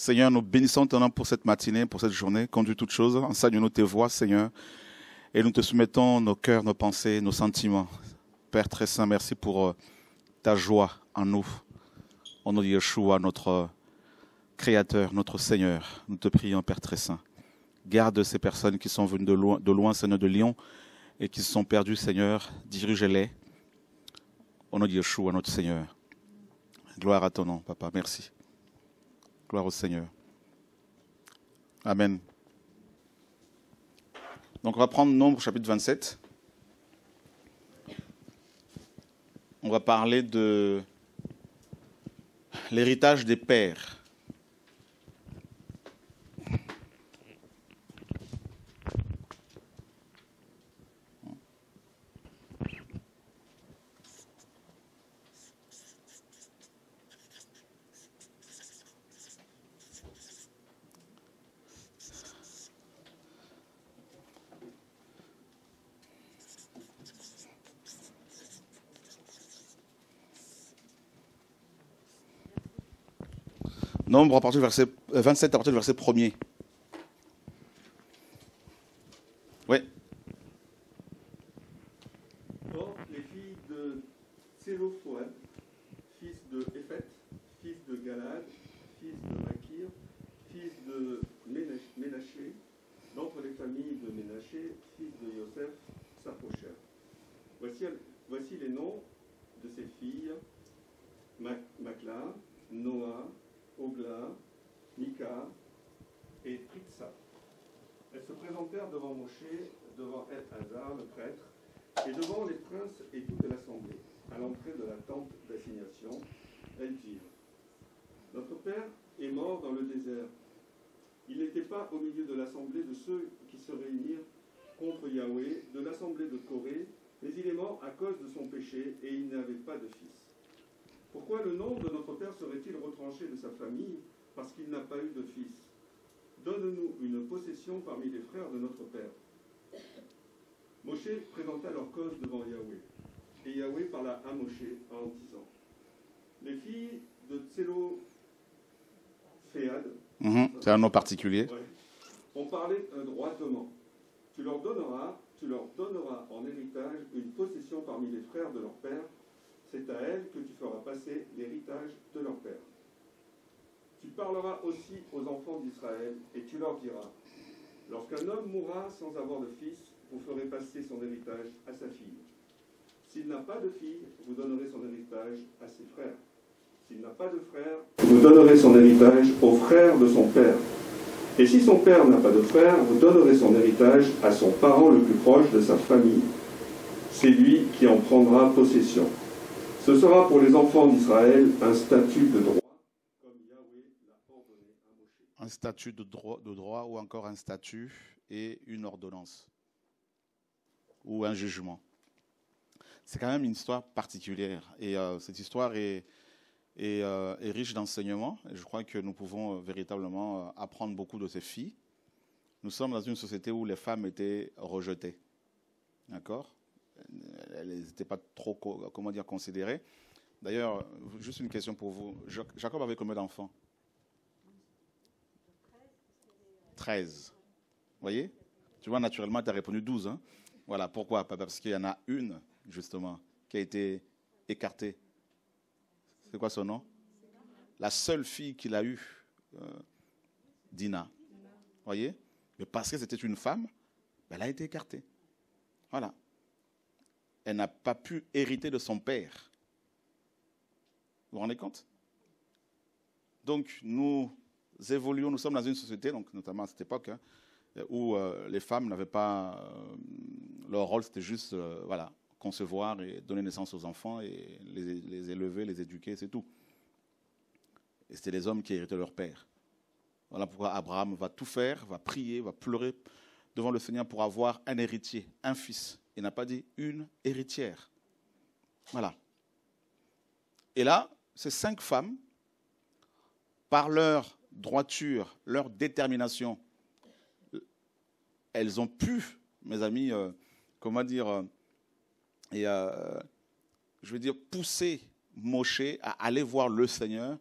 Seigneur, nous bénissons ton nom pour cette matinée, pour cette journée. Conduis toutes choses. Enseigne-nous tes voix, Seigneur. Et nous te soumettons nos cœurs, nos pensées, nos sentiments. Père très saint, merci pour euh, ta joie en nous. Au nom de Yeshua, notre Créateur, notre Seigneur, nous te prions, Père très saint. Garde ces personnes qui sont venues de loin, de loin Seigneur, de Lyon, et qui se sont perdues, Seigneur. Dirige-les. Au nom de Yeshua, notre Seigneur. Gloire à ton nom, Papa. Merci. Gloire au Seigneur. Amen. Donc on va prendre Nombre chapitre 27. On va parler de l'héritage des pères. Nombre à partir du verset 27 euh, à partir du verset 1er. parmi les frères de notre Père. Moshe présenta leur cause devant Yahweh. Et Yahweh parla à Moshe en disant Les filles de Tselo mhm, c'est un nom particulier. ont parlé droitement. Tu leur donneras, tu leur donneras en héritage une possession parmi les frères de leur père. C'est à elles que tu feras passer l'héritage de leur père. Tu parleras aussi aux enfants d'Israël et tu leur diras Lorsqu'un homme mourra sans avoir de fils, vous ferez passer son héritage à sa fille. S'il n'a pas de fille, vous donnerez son héritage à ses frères. S'il n'a pas de frère, vous donnerez son héritage aux frères de son père. Et si son père n'a pas de frère, vous donnerez son héritage à son parent le plus proche de sa famille. C'est lui qui en prendra possession. Ce sera pour les enfants d'Israël un statut de droit statut de droit, ou encore un statut et une ordonnance ou un jugement. C'est quand même une histoire particulière et euh, cette histoire euh, est, riche d'enseignements et je crois que nous pouvons euh, véritablement apprendre beaucoup de ces filles. Nous sommes dans une société où les femmes étaient rejetées. D'accord Elles n'étaient pas trop comment dire, considérées. D'ailleurs, juste une question pour vous. Jacob avait combien d'enfants 13. Vous voyez Tu vois, naturellement, tu as répondu 12. Hein. voilà, pourquoi Parce qu'il y en a une, justement, qui a été écartée. C'est quoi son nom La seule fille qu'il a eue, euh, Dina. Vous voyez Mais parce que c'était une femme, ben, elle a été écartée. Voilà. Elle n'a pas pu hériter de son père. Vous vous rendez compte Donc, nous évoluons, nous sommes dans une société, donc notamment à cette époque, hein, euh, où euh, les femmes n'avaient pas euh, leur rôle, c'était juste voilà concevoir et donner naissance aux enfants et les, les élever, les éduquer, c'est tout. Et c'était les hommes qui héritaient leur père. Voilà pourquoi Abraham va tout faire, va prier, va pleurer devant le Seigneur pour avoir un héritier, un fils. Il n'a pas dit une héritière. Voilà. Et là, ces cinq femmes, par leur droiture, leur détermination, elles ont pu, mes amis, euh, comment dire, euh, et, euh, je veux dire, pousser Moshe à aller voir le Seigneur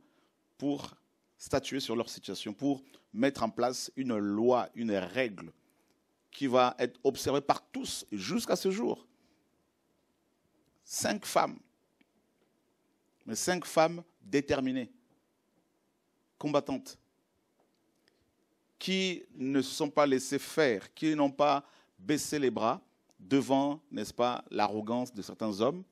pour statuer sur leur situation, pour mettre en place une loi, une règle qui va être observée par tous jusqu'à ce jour. Cinq femmes, mais cinq femmes déterminées, combattantes qui ne se sont pas laissés faire, qui n'ont pas baissé les bras devant, n'est-ce pas, l'arrogance de certains hommes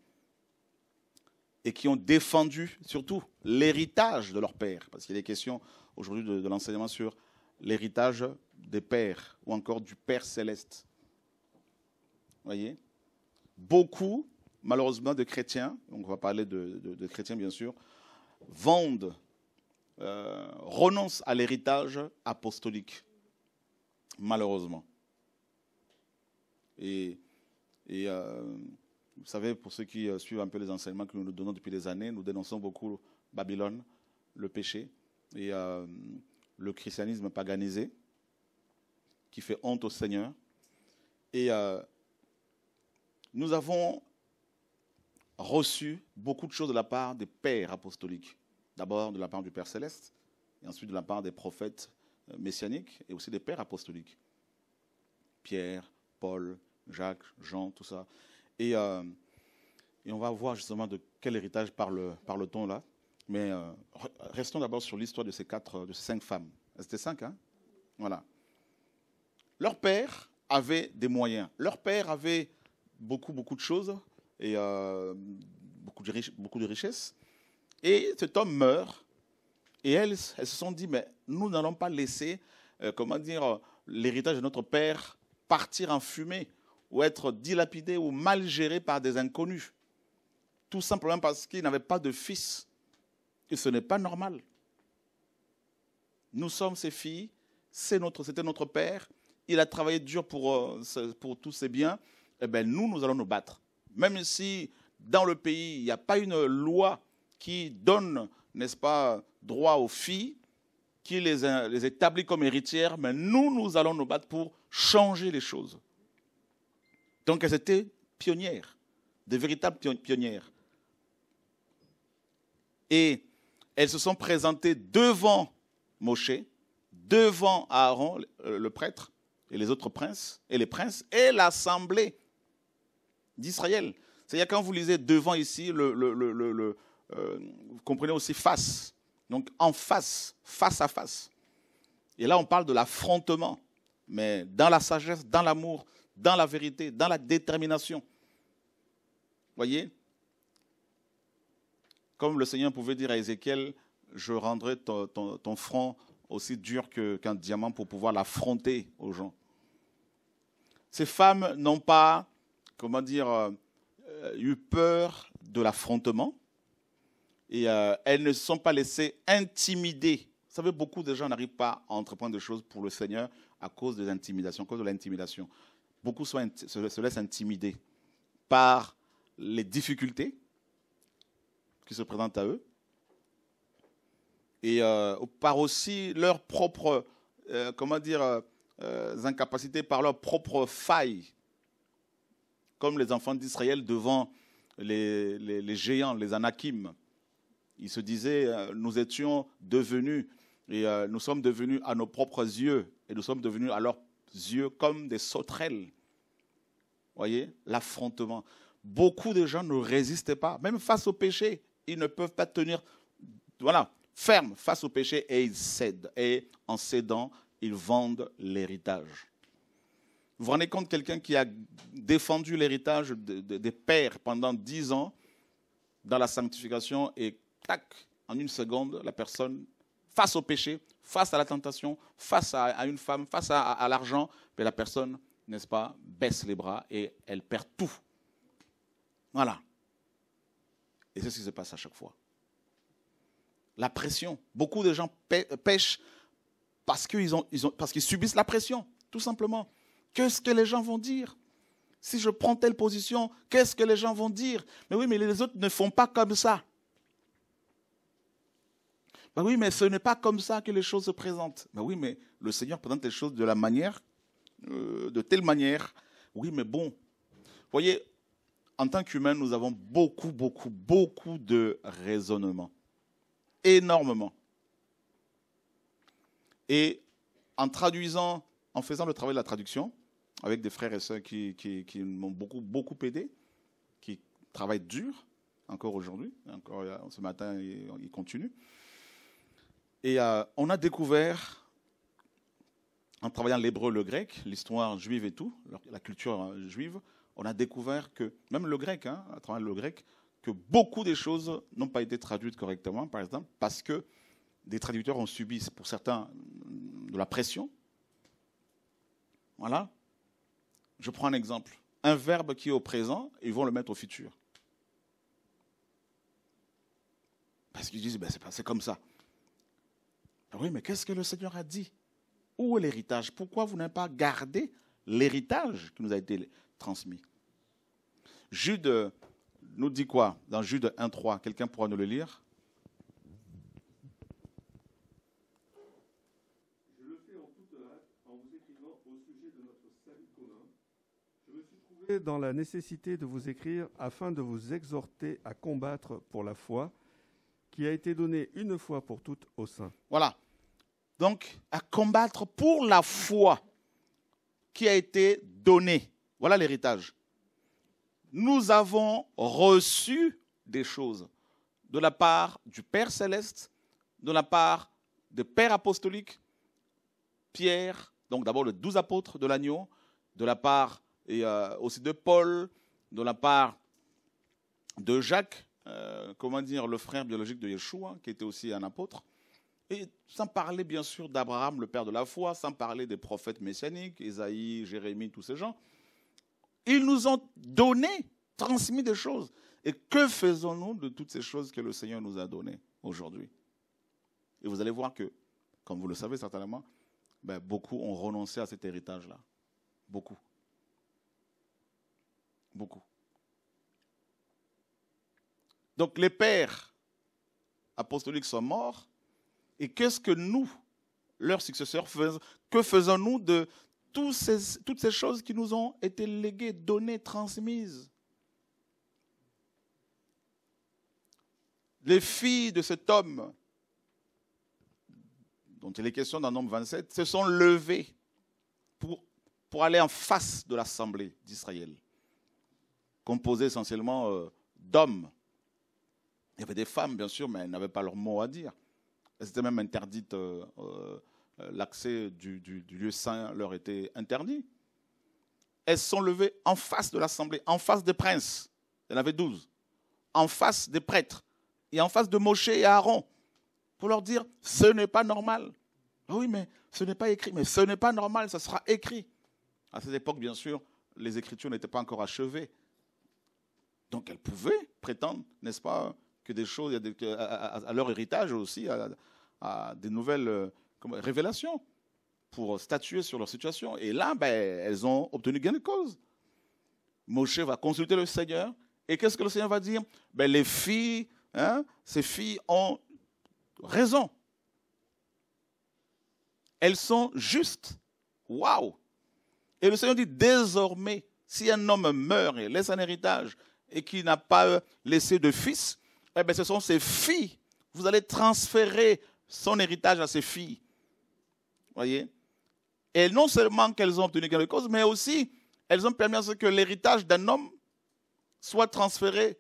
et qui ont défendu surtout l'héritage de leur père, parce qu'il est question aujourd'hui de, l'enseignement sur l'héritage des pères ou encore du Père céleste. Vous voyez Beaucoup, malheureusement, de chrétiens, donc on va parler de chrétiens bien sûr, vendent euh, renonce à l'héritage apostolique, malheureusement. Et, euh, vous savez, pour ceux qui euh, suivent un peu les enseignements que nous nous donnons depuis des années, nous dénonçons beaucoup Babylone, le péché et le christianisme paganisé qui fait honte au Seigneur. Et nous avons reçu beaucoup de choses de la part des pères apostoliques d'abord de la part du Père Céleste, et ensuite de la part des prophètes euh, messianiques et aussi des pères apostoliques. Pierre, Paul, Jacques, Jean, tout ça. Et, euh, on va voir justement de quel héritage parle, t on là. Mais euh, restons d'abord sur l'histoire de ces quatre, de ces cinq femmes. Ah, c'était cinq, hein Voilà. Leur père avait des moyens. Leur père avait beaucoup, beaucoup de choses et beaucoup de richesses. Et cet homme meurt. Et elles, se sont dit, mais nous n'allons pas laisser, euh, comment dire, euh, l'héritage de notre père partir en fumée ou être dilapidé ou mal géré par des inconnus. Tout simplement parce qu'il n'avait pas de fils. Et ce n'est pas normal. Nous sommes ses filles, c'est notre, c'était notre père, il a travaillé dur pour, euh, tous ses biens, et eh bien, nous, nous allons nous battre. Même si dans le pays, il n'y a pas une loi qui donne, n'est-ce pas, droit aux filles, qui les, euh, les établit comme héritières, mais nous, nous allons nous battre pour changer les choses. Donc elles étaient pionnières, de véritables pionnières. Et elles se sont présentées devant Moshe, devant Aaron, euh, le prêtre, et les autres princes, et les princes, et l'assemblée d'Israël. C'est-à-dire quand vous lisez devant ici, le, euh, vous comprenez aussi face. Donc en face, face à face. Et là, on parle de l'affrontement, mais dans la sagesse, dans l'amour, dans la vérité, dans la détermination. Voyez Comme le Seigneur pouvait dire à Ézéchiel, je rendrai ton, front aussi dur qu'un diamant pour pouvoir l'affronter aux gens. Ces femmes n'ont pas, comment dire, euh, eu peur de l'affrontement, et euh, elles ne se sont pas laissées intimider. Vous savez, beaucoup de gens n'arrivent pas à entreprendre des choses pour le Seigneur à cause des intimidations, à cause de l'intimidation. Beaucoup se, laissent intimider par les difficultés qui se présentent à eux et euh, par aussi leurs propres, euh, comment dire, incapacités, par leurs propres failles, comme les enfants d'Israël devant les, les géants, les anakims. Ils se disaient, euh, nous étions devenus, et euh, nous sommes devenus à nos propres yeux, et nous sommes devenus à leurs yeux comme des sauterelles. Voyez, l'affrontement. Beaucoup de gens ne résistent pas, même face au péché. Ils ne peuvent pas tenir, voilà, ferme face au péché et ils cèdent. Et en cédant, ils vendent l'héritage. Vous vous rendez compte, quelqu'un qui a défendu l'héritage des pères pendant dix ans dans la sanctification et tac, en une seconde, la personne, face au péché, face à la tentation, face à, une femme, face à, l'argent, la personne, n'est-ce pas, baisse les bras et elle perd tout. Voilà. Et c'est ce qui se passe à chaque fois. La pression. Beaucoup de gens pêchent parce qu'ils, parce qu'ils subissent la pression, tout simplement. Qu'est-ce que les gens vont dire Si je prends telle position, qu'est-ce que les gens vont dire Mais oui, mais les autres ne font pas comme ça. Ben oui, mais ce n'est pas comme ça que les choses se présentent. Ben oui, mais le Seigneur présente les choses de la manière, euh, de telle manière. Oui, mais bon. Vous voyez, en tant qu'humain, nous avons beaucoup, beaucoup, beaucoup de raisonnements. Énormément. Et en traduisant, en faisant le travail de la traduction, avec des frères et sœurs qui, qui m'ont beaucoup, beaucoup aidé, qui travaillent dur, encore aujourd'hui, encore ce matin, ils continuent. Et euh, on a découvert, en travaillant l'hébreu, le grec, l'histoire juive et tout, la culture euh, juive, on a découvert que, même le grec, hein, à travers le grec, que beaucoup des choses n'ont pas été traduites correctement, par exemple, parce que des traducteurs ont subi, pour certains, de la pression. Voilà. Je prends un exemple. Un verbe qui est au présent, ils vont le mettre au futur. Parce qu'ils disent, ben, c'est comme ça. Oui, mais qu'est-ce que le Seigneur a dit Où est l'héritage Pourquoi vous n'avez pas gardé l'héritage qui nous a été transmis Jude nous dit quoi dans Jude 1.3 Quelqu'un pourra nous le lire Je me suis trouvé dans la nécessité de vous écrire afin de vous exhorter à combattre pour la foi qui a été donnée une fois pour toutes au sein. Voilà donc à combattre pour la foi qui a été donnée. Voilà l'héritage. Nous avons reçu des choses de la part du Père céleste, de la part du Père Apostolique, Pierre, donc d'abord le douze apôtres de l'agneau, de la part euh, aussi de Paul, de la part de Jacques, euh, comment dire, le frère biologique de Yeshua, qui était aussi un apôtre, et sans parler bien sûr d'Abraham, le père de la foi, sans parler des prophètes messianiques, Isaïe, Jérémie, tous ces gens, ils nous ont donné, transmis des choses. Et que faisons-nous de toutes ces choses que le Seigneur nous a données aujourd'hui Et vous allez voir que, comme vous le savez certainement, ben, beaucoup ont renoncé à cet héritage-là. Beaucoup. Beaucoup. Donc les pères apostoliques sont morts, et qu'est-ce que nous, leurs successeurs, faisons, que faisons-nous de toutes ces, choses qui nous ont été léguées, données, transmises Les filles de cet homme, dont il est question dans Nombre 27, se sont levées pour, pour aller en face de l'Assemblée d'Israël, composée essentiellement euh, d'hommes. Il y avait des femmes, bien sûr, mais elles n'avaient pas leur mot à dire. Elles étaient même interdites, euh, euh, l'accès du, lieu saint leur était interdit. Elles sont levées en face de l'Assemblée, en face des princes, il y en avait douze, en face des prêtres et en face de Moshe et Aaron, pour leur dire, ce n'est pas normal. Ah oui, mais ce n'est pas écrit, mais ce n'est pas normal, ça sera écrit. À cette époque, bien sûr, les écritures n'étaient pas encore achevées. Donc elles pouvaient prétendre, n'est-ce pas, que des choses, à, leur héritage aussi, à, des nouvelles euh, révélations pour statuer sur leur situation. Et là, ben, elles ont obtenu gain de cause. Moshe va consulter le Seigneur. Et qu'est-ce que le Seigneur va dire ben, Les filles, hein, ces filles ont raison. Elles sont justes. Waouh Et le Seigneur dit désormais, si un homme meurt et laisse un héritage et qui n'a pas euh, laissé de fils, eh ben, ce sont ses filles. Vous allez transférer son héritage à ses filles. Voyez Et non seulement qu'elles ont obtenu quelque chose, mais aussi elles ont permis à ce que l'héritage d'un homme soit transféré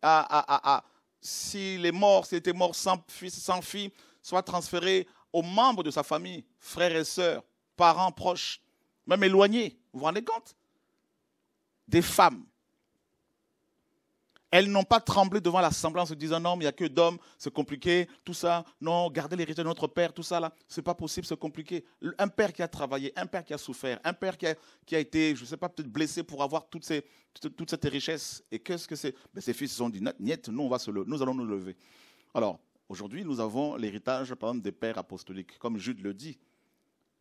à, s'il est mort, s'il était mort sans fils, sans fille, soit transféré aux membres de sa famille, frères et sœurs, parents proches, même éloignés. Vous vous rendez compte Des femmes elles n'ont pas tremblé devant l'assemblée en se disant non, mais il n'y a que d'hommes, c'est compliqué, tout ça, non, garder l'héritage de notre père, tout ça là, c'est pas possible, c'est compliqué. Un père qui a travaillé, un père qui a souffert, un père qui a, été, je ne sais pas, peut-être blessé pour avoir toutes ces, toute, cette richesse. Et qu'est-ce que c'est ben, Ses fils se sont dit, niette, nous, nous allons nous lever. Alors, aujourd'hui, nous avons l'héritage, par exemple, des pères apostoliques, comme Jude le dit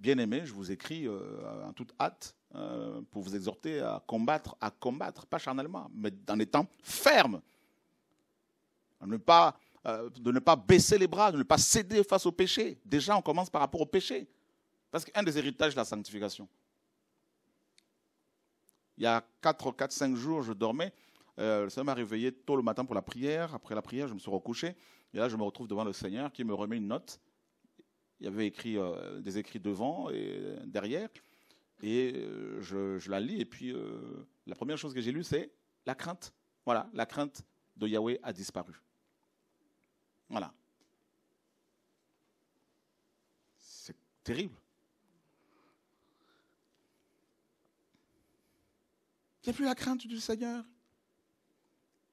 bien-aimés, je vous écris euh, en toute hâte euh, pour vous exhorter à combattre, à combattre, pas charnellement, mais en étant ferme. Ne pas, euh, de ne pas baisser les bras, de ne pas céder face au péché. Déjà, on commence par rapport au péché. Parce qu'un des héritages de la sanctification. Il y a 4, 4, 5 jours, je dormais. le Seigneur m'a réveillé tôt le matin pour la prière. Après la prière, je me suis recouché. Et là, je me retrouve devant le Seigneur qui me remet une note il y avait écrit euh, des écrits devant et euh, derrière. Et euh, je, la lis, et puis la première chose que j'ai lue, c'est la crainte. Voilà, la crainte de Yahweh a disparu. Voilà. C'est terrible. Il n'y a plus la crainte du Seigneur.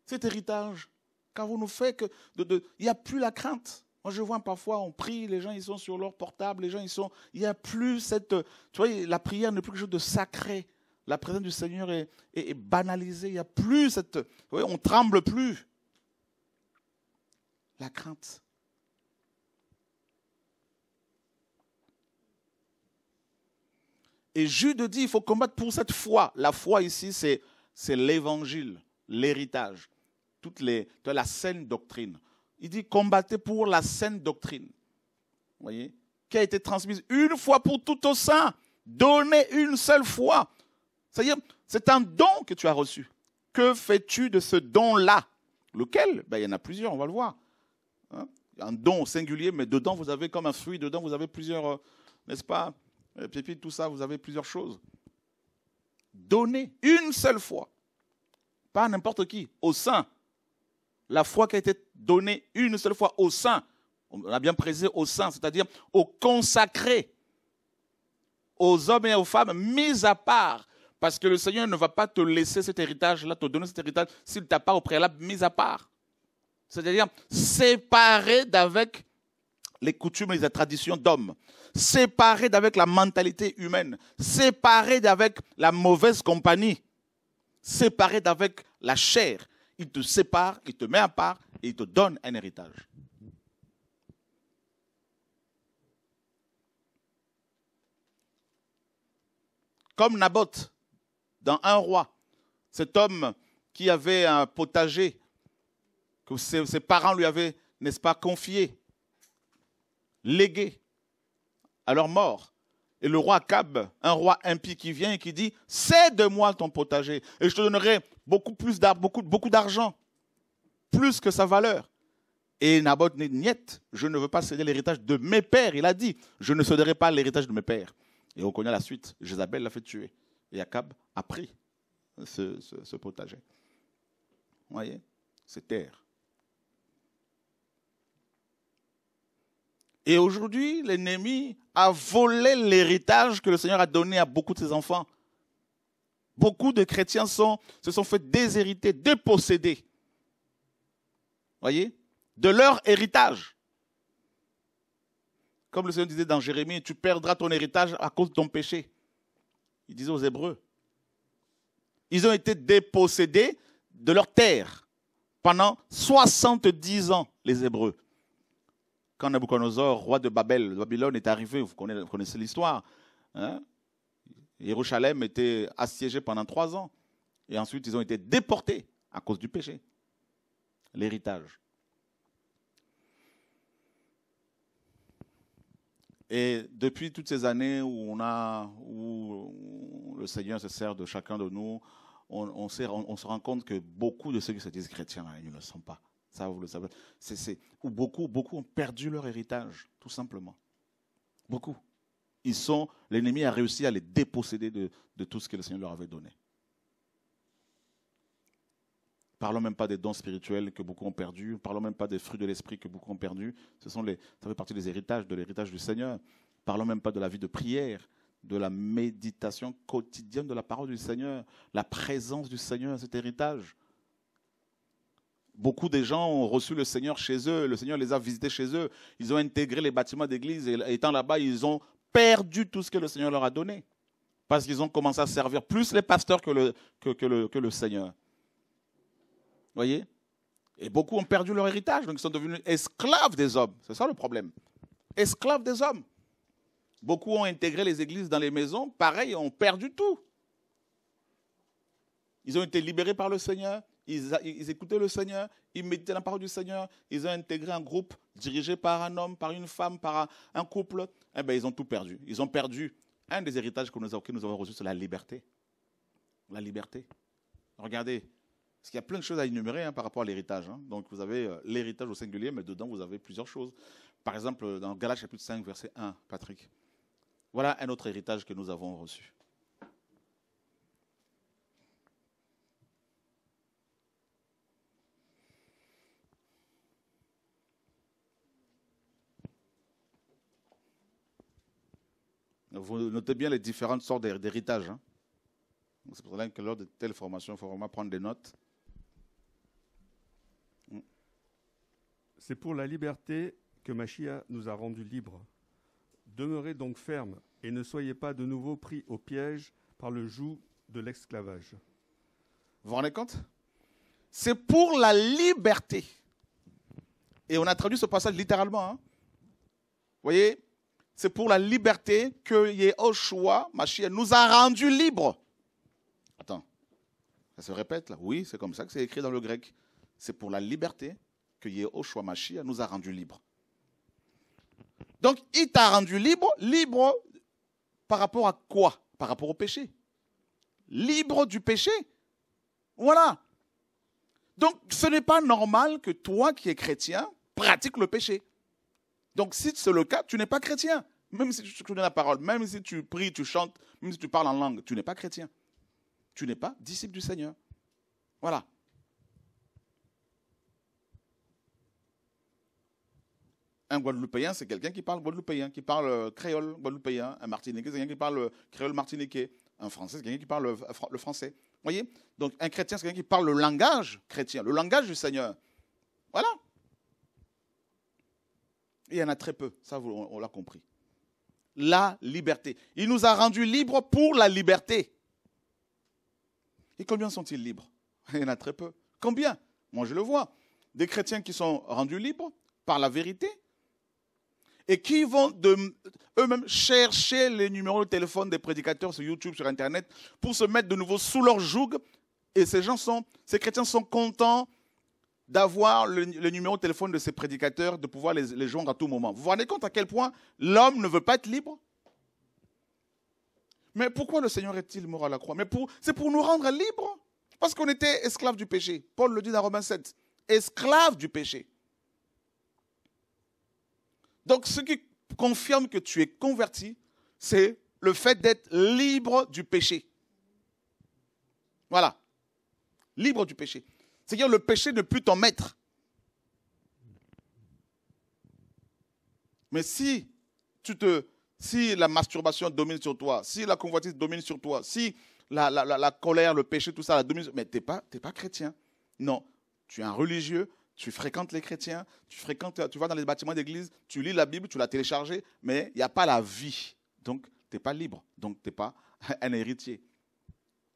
Cet héritage, quand vous nous fait que... Il n'y a plus la crainte. Moi, je vois parfois, on prie, les gens, ils sont sur leur portable, les gens, ils sont. Il n'y a plus cette. Tu vois, la prière n'est plus quelque chose de sacré. La présence du Seigneur est, banalisée. Il n'y a plus cette. vois, on tremble plus. La crainte. Et Jude dit, il faut combattre pour cette foi. La foi ici, c'est l'évangile, l'héritage, toute les, la saine doctrine il dit combattez pour la saine doctrine. voyez Qui a été transmise une fois pour tout au sein, donnée une seule fois. C'est-à-dire, c'est un don que tu as reçu. Que fais-tu de ce don-là Lequel ben, Il y en a plusieurs, on va le voir. Hein? un don singulier, mais dedans, vous avez comme un fruit, dedans, vous avez plusieurs, euh, n'est-ce pas euh, Pépites, tout ça, vous avez plusieurs choses. Donnez une seule fois, pas n'importe qui, au sein, la foi qui a été Donner une seule fois au saint, On a bien précisé au saint, c'est-à-dire au consacrés, aux hommes et aux femmes mis à part. Parce que le Seigneur ne va pas te laisser cet héritage-là, te donner cet héritage s'il t'a pas au préalable mis à part. C'est-à-dire séparé d'avec les coutumes et les traditions d'hommes, séparé d'avec la mentalité humaine, séparé d'avec la mauvaise compagnie, séparé d'avec la chair. Il te sépare, il te met à part, et il te donne un héritage. Comme Naboth, dans Un roi, cet homme qui avait un potager que ses, parents lui avaient, n'est-ce pas, confié, légué à leur mort. Et le roi Cab, un roi impie qui vient et qui dit, c'est de moi ton potager, et je te donnerai beaucoup plus d'argent, beaucoup, beaucoup d'argent plus que sa valeur. Et Naboth n'est niète. je ne veux pas céder l'héritage de mes pères. Il a dit, je ne céderai pas l'héritage de mes pères. Et on connaît la suite. Jézabel l'a fait tuer. Et Akab a pris ce, potager. Vous voyez C'est terre. Et aujourd'hui, l'ennemi a volé l'héritage que le Seigneur a donné à beaucoup de ses enfants. Beaucoup de chrétiens se sont fait déshériter, déposséder voyez, de leur héritage. Comme le Seigneur disait dans Jérémie, tu perdras ton héritage à cause de ton péché. Il disait aux Hébreux. Ils ont été dépossédés de leur terre pendant 70 ans, les Hébreux. Quand Nabuchodonosor, roi de Babylone, est arrivé, vous connaissez, l'histoire, hein Jérusalem était assiégé pendant trois ans. Et ensuite, ils ont été déportés à cause du péché l'héritage. Et depuis toutes ces années où, le Seigneur se sert de chacun de nous, on, se rend compte que beaucoup de ceux qui se disent chrétiens, ils ne le sont pas. Ça, vous le savez. beaucoup, beaucoup ont perdu leur héritage, tout simplement. Beaucoup. l'ennemi a réussi à les déposséder de tout ce que le Seigneur leur avait donné. Parlons même pas des dons spirituels que beaucoup ont perdus, parlons même pas des fruits de l'esprit que beaucoup ont perdus. Ce sont les, ça fait partie des héritages, de l'héritage du Seigneur. Parlons même pas de la vie de prière, de la méditation quotidienne de la parole du Seigneur, la présence du Seigneur, cet héritage. Beaucoup de gens ont reçu le Seigneur chez eux, le Seigneur les a visités chez eux, ils ont intégré les bâtiments d'église et étant là-bas, ils ont perdu tout ce que le Seigneur leur a donné parce qu'ils ont commencé à servir plus les pasteurs que le Seigneur voyez Et beaucoup ont perdu leur héritage, donc ils sont devenus esclaves des hommes. C'est ça le problème. Esclaves des hommes. Beaucoup ont intégré les églises dans les maisons, pareil, ils ont perdu tout. Ils ont été libérés par le Seigneur, ils, écoutaient le Seigneur, ils méditaient la parole du Seigneur, ils ont intégré un groupe dirigé par un homme, par une femme, par un, couple. Eh bien, ils ont tout perdu. Ils ont perdu un des héritages que nous, que nous avons reçus, c'est la liberté. La liberté. Regardez, parce qu'il y a plein de choses à énumérer hein, par rapport à l'héritage. Hein. Donc vous avez euh, l'héritage au singulier, mais dedans vous avez plusieurs choses. Par exemple, euh, dans Galates chapitre 5, verset 1, Patrick. Voilà un autre héritage que nous avons reçu. Vous notez bien les différentes sortes d'héritage. Hein. C'est pour cela que lors de telles formations, il faut vraiment prendre des notes. C'est pour la liberté que Machia nous a rendus libres. Demeurez donc fermes et ne soyez pas de nouveau pris au piège par le joug de l'esclavage. Vous vous rendez compte C'est pour la liberté. Et on a traduit ce passage littéralement. Hein. vous voyez C'est pour la liberté que Yehoshua, Machia, nous a rendus libres. Attends, ça se répète là Oui, c'est comme ça que c'est écrit dans le grec. C'est pour la liberté que Yehoshua Mashiach nous a rendus libres. Donc, il t'a rendu libre, libre par rapport à quoi Par rapport au péché. Libre du péché. Voilà. Donc, ce n'est pas normal que toi qui es chrétien pratique le péché. Donc, si c'est le cas, tu n'es pas chrétien. Même si tu connais la parole, même si tu pries, tu chantes, même si tu parles en langue, tu n'es pas chrétien. Tu n'es pas disciple du Seigneur. Voilà. un Guadeloupéen, c'est quelqu'un qui parle guadeloupéen, qui parle euh, créole guadeloupéen. Un Martiniquais, c'est quelqu'un qui parle euh, créole martiniquais. Un Français, c'est quelqu'un qui parle euh, le français. Vous voyez Donc, un chrétien, c'est quelqu'un qui parle le langage chrétien, le langage du Seigneur. Voilà. il y en a très peu, ça, on, on l'a compris. La liberté. Il nous a rendus libres pour la liberté. Et combien sont-ils libres Il y en a très peu. Combien Moi, je le vois. Des chrétiens qui sont rendus libres par la vérité, et qui vont eux-mêmes chercher les numéros de téléphone des prédicateurs sur YouTube, sur Internet, pour se mettre de nouveau sous leur joug. Et ces gens sont, ces chrétiens sont contents d'avoir le, numéro de téléphone de ces prédicateurs, de pouvoir les, joindre à tout moment. Vous vous rendez compte à quel point l'homme ne veut pas être libre Mais pourquoi le Seigneur est-il mort à la croix Mais c'est pour nous rendre libres. Parce qu'on était esclaves du péché. Paul le dit dans Romains 7. Esclaves du péché. Donc ce qui confirme que tu es converti, c'est le fait d'être libre du péché. Voilà. Libre du péché. C'est-à-dire le péché ne plus t'en maître. Mais si tu te, si la masturbation domine sur toi, si la convoitise domine sur toi, si la, colère, le péché, tout ça, la domine, mais tu pas, pas chrétien. Non, tu es un religieux, tu fréquentes les chrétiens, tu fréquentes, tu vas dans les bâtiments d'église, tu lis la Bible, tu l'as téléchargée, mais il n'y a pas la vie. Donc, tu n'es pas libre. Donc, tu n'es pas un héritier.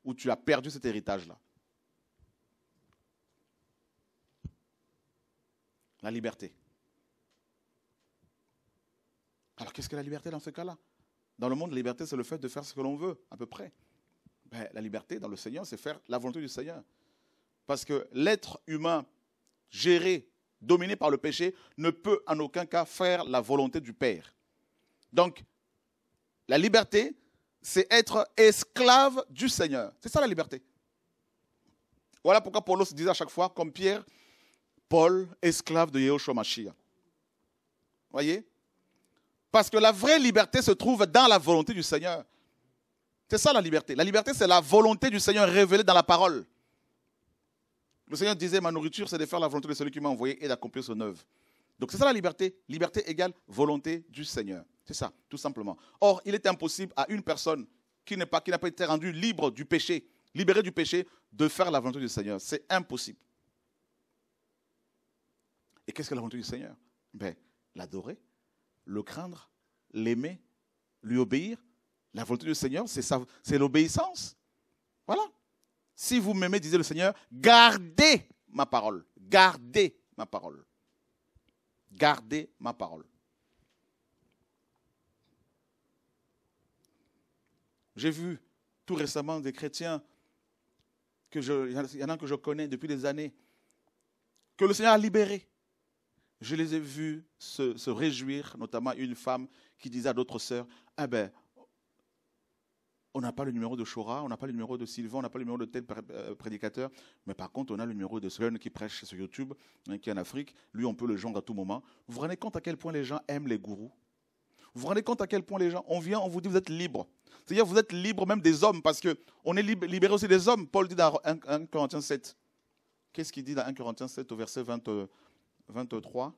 Ou tu as perdu cet héritage-là. La liberté. Alors, qu'est-ce que la liberté dans ce cas-là Dans le monde, la liberté, c'est le fait de faire ce que l'on veut, à peu près. Ben, la liberté dans le Seigneur, c'est faire la volonté du Seigneur. Parce que l'être humain géré, dominé par le péché, ne peut en aucun cas faire la volonté du Père. Donc, la liberté, c'est être esclave du Seigneur. C'est ça la liberté. Voilà pourquoi se disait à chaque fois, comme Pierre, Paul, esclave de Yehoshua Mashiach. Voyez Parce que la vraie liberté se trouve dans la volonté du Seigneur. C'est ça la liberté. La liberté, c'est la volonté du Seigneur révélée dans la parole. Le Seigneur disait, ma nourriture, c'est de faire la volonté de celui qui m'a envoyé et d'accomplir son œuvre. Donc c'est ça la liberté. Liberté égale volonté du Seigneur. C'est ça, tout simplement. Or, il est impossible à une personne qui n'a pas, qui pas été rendue libre du péché, libérée du péché, de faire la volonté du Seigneur. C'est impossible. Et qu'est-ce que la volonté du Seigneur ben, L'adorer, le craindre, l'aimer, lui obéir. La volonté du Seigneur, c'est l'obéissance. Voilà. Si vous m'aimez, disait le Seigneur, gardez ma parole. Gardez ma parole. Gardez ma parole. J'ai vu tout récemment des chrétiens, que je, il y en a que je connais depuis des années, que le Seigneur a libérés. Je les ai vus se, se réjouir, notamment une femme qui disait à d'autres sœurs, ah ben, on n'a pas le numéro de Chora, on n'a pas le numéro de Sylvain, on n'a pas le numéro de tel euh, euh, prédicateur, mais par contre, on a le numéro de Solène qui prêche sur YouTube, hein, qui est en Afrique. Lui, on peut le joindre à tout moment. Vous vous rendez compte à quel point les gens aiment les gourous Vous vous rendez compte à quel point les gens, on vient, on vous dit, vous êtes libre. C'est-à-dire, vous êtes libre même des hommes, parce qu'on est libéré aussi des hommes. Paul dit dans 1, Corinthiens 7. Qu'est-ce qu'il dit dans 1 Corinthiens 7 au verset 23 euh,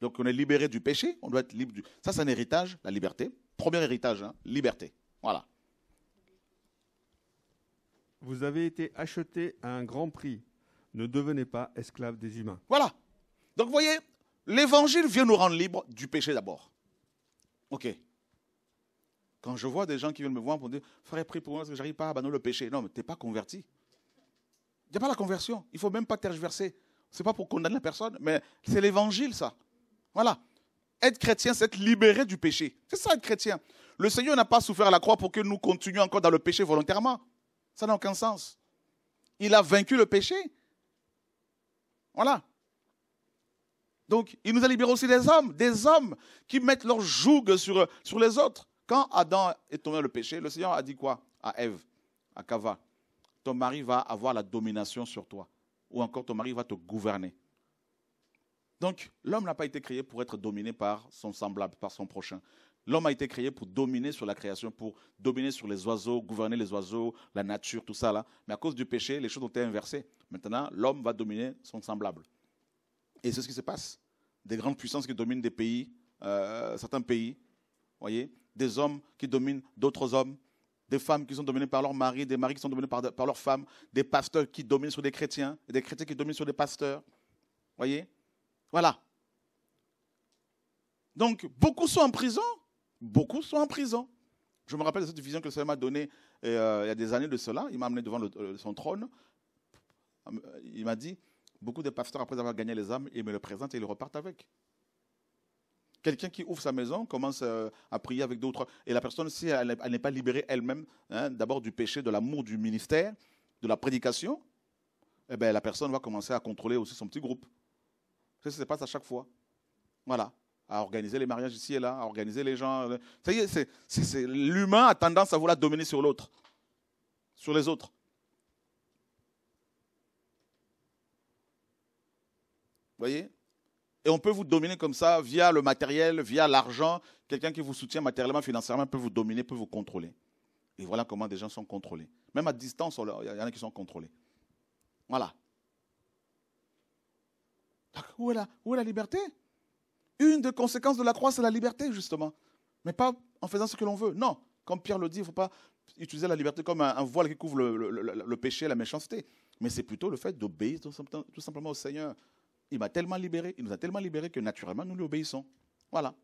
donc on est libéré du péché, on doit être libre du... Ça c'est un héritage, la liberté. Premier héritage, hein, liberté. Voilà. Vous avez été acheté à un grand prix. Ne devenez pas esclave des humains. Voilà. Donc vous voyez, l'évangile vient nous rendre libres du péché d'abord. Ok. Quand je vois des gens qui viennent me voir pour dire Frère, prie pour moi parce que j'arrive pas à abandonner le péché. Non, mais t'es pas converti. Il n'y a pas la conversion. Il faut même pas tergiverser. C'est pas pour condamner la personne, mais c'est l'évangile, ça. Voilà. Être chrétien, c'est être libéré du péché. C'est ça être chrétien. Le Seigneur n'a pas souffert à la croix pour que nous continuions encore dans le péché volontairement. Ça n'a aucun sens. Il a vaincu le péché. Voilà. Donc, il nous a libéré aussi des hommes, des hommes qui mettent leur joug sur, sur les autres. Quand Adam est tombé dans le péché, le Seigneur a dit quoi à Ève, à Kava Ton mari va avoir la domination sur toi, ou encore ton mari va te gouverner. Donc, l'homme n'a pas été créé pour être dominé par son semblable, par son prochain. L'homme a été créé pour dominer sur la création, pour dominer sur les oiseaux, gouverner les oiseaux, la nature, tout ça là. Mais à cause du péché, les choses ont été inversées. Maintenant, l'homme va dominer son semblable. Et c'est ce qui se passe. Des grandes puissances qui dominent des pays, euh, certains pays, voyez, des hommes qui dominent d'autres hommes, des femmes qui sont dominées par leurs maris, des maris qui sont dominés par, par leurs femmes, des pasteurs qui dominent sur des chrétiens, et des chrétiens qui dominent sur des pasteurs, voyez. Voilà. Donc, beaucoup sont en prison. Beaucoup sont en prison. Je me rappelle de cette vision que le Seigneur m'a donnée euh, il y a des années de cela. Il m'a amené devant euh, son trône. Il m'a dit, beaucoup de pasteurs, après avoir gagné les âmes, ils me le présentent et ils repartent avec. Quelqu'un qui ouvre sa maison commence euh, à prier avec d'autres. Et la personne, si elle, n'est pas libérée elle-même, hein, d'abord du péché, de l'amour du ministère, de la prédication, eh bien, la personne va commencer à contrôler aussi son petit groupe. Ça se passe à chaque fois. Voilà. À organiser les mariages ici et là, à organiser les gens. Euh, ça y c'est, l'humain a tendance à vouloir dominer sur l'autre, sur les autres. Vous voyez Et on peut vous dominer comme ça via le matériel, via l'argent. Quelqu'un qui vous soutient matériellement, financièrement peut vous dominer, peut vous contrôler. Et voilà comment des gens sont contrôlés. Même à distance, il y en a qui sont contrôlés. Voilà. Où est la, liberté Une des conséquences de la croix, c'est la liberté, justement. Mais pas en faisant ce que l'on veut. Non, comme Pierre le dit, il ne faut pas utiliser la liberté comme un, voile qui couvre le, péché et la méchanceté. Mais c'est plutôt le fait d'obéir tout, simplement au Seigneur. Il m'a tellement libéré, il nous a tellement libérés que naturellement, nous lui obéissons. Voilà.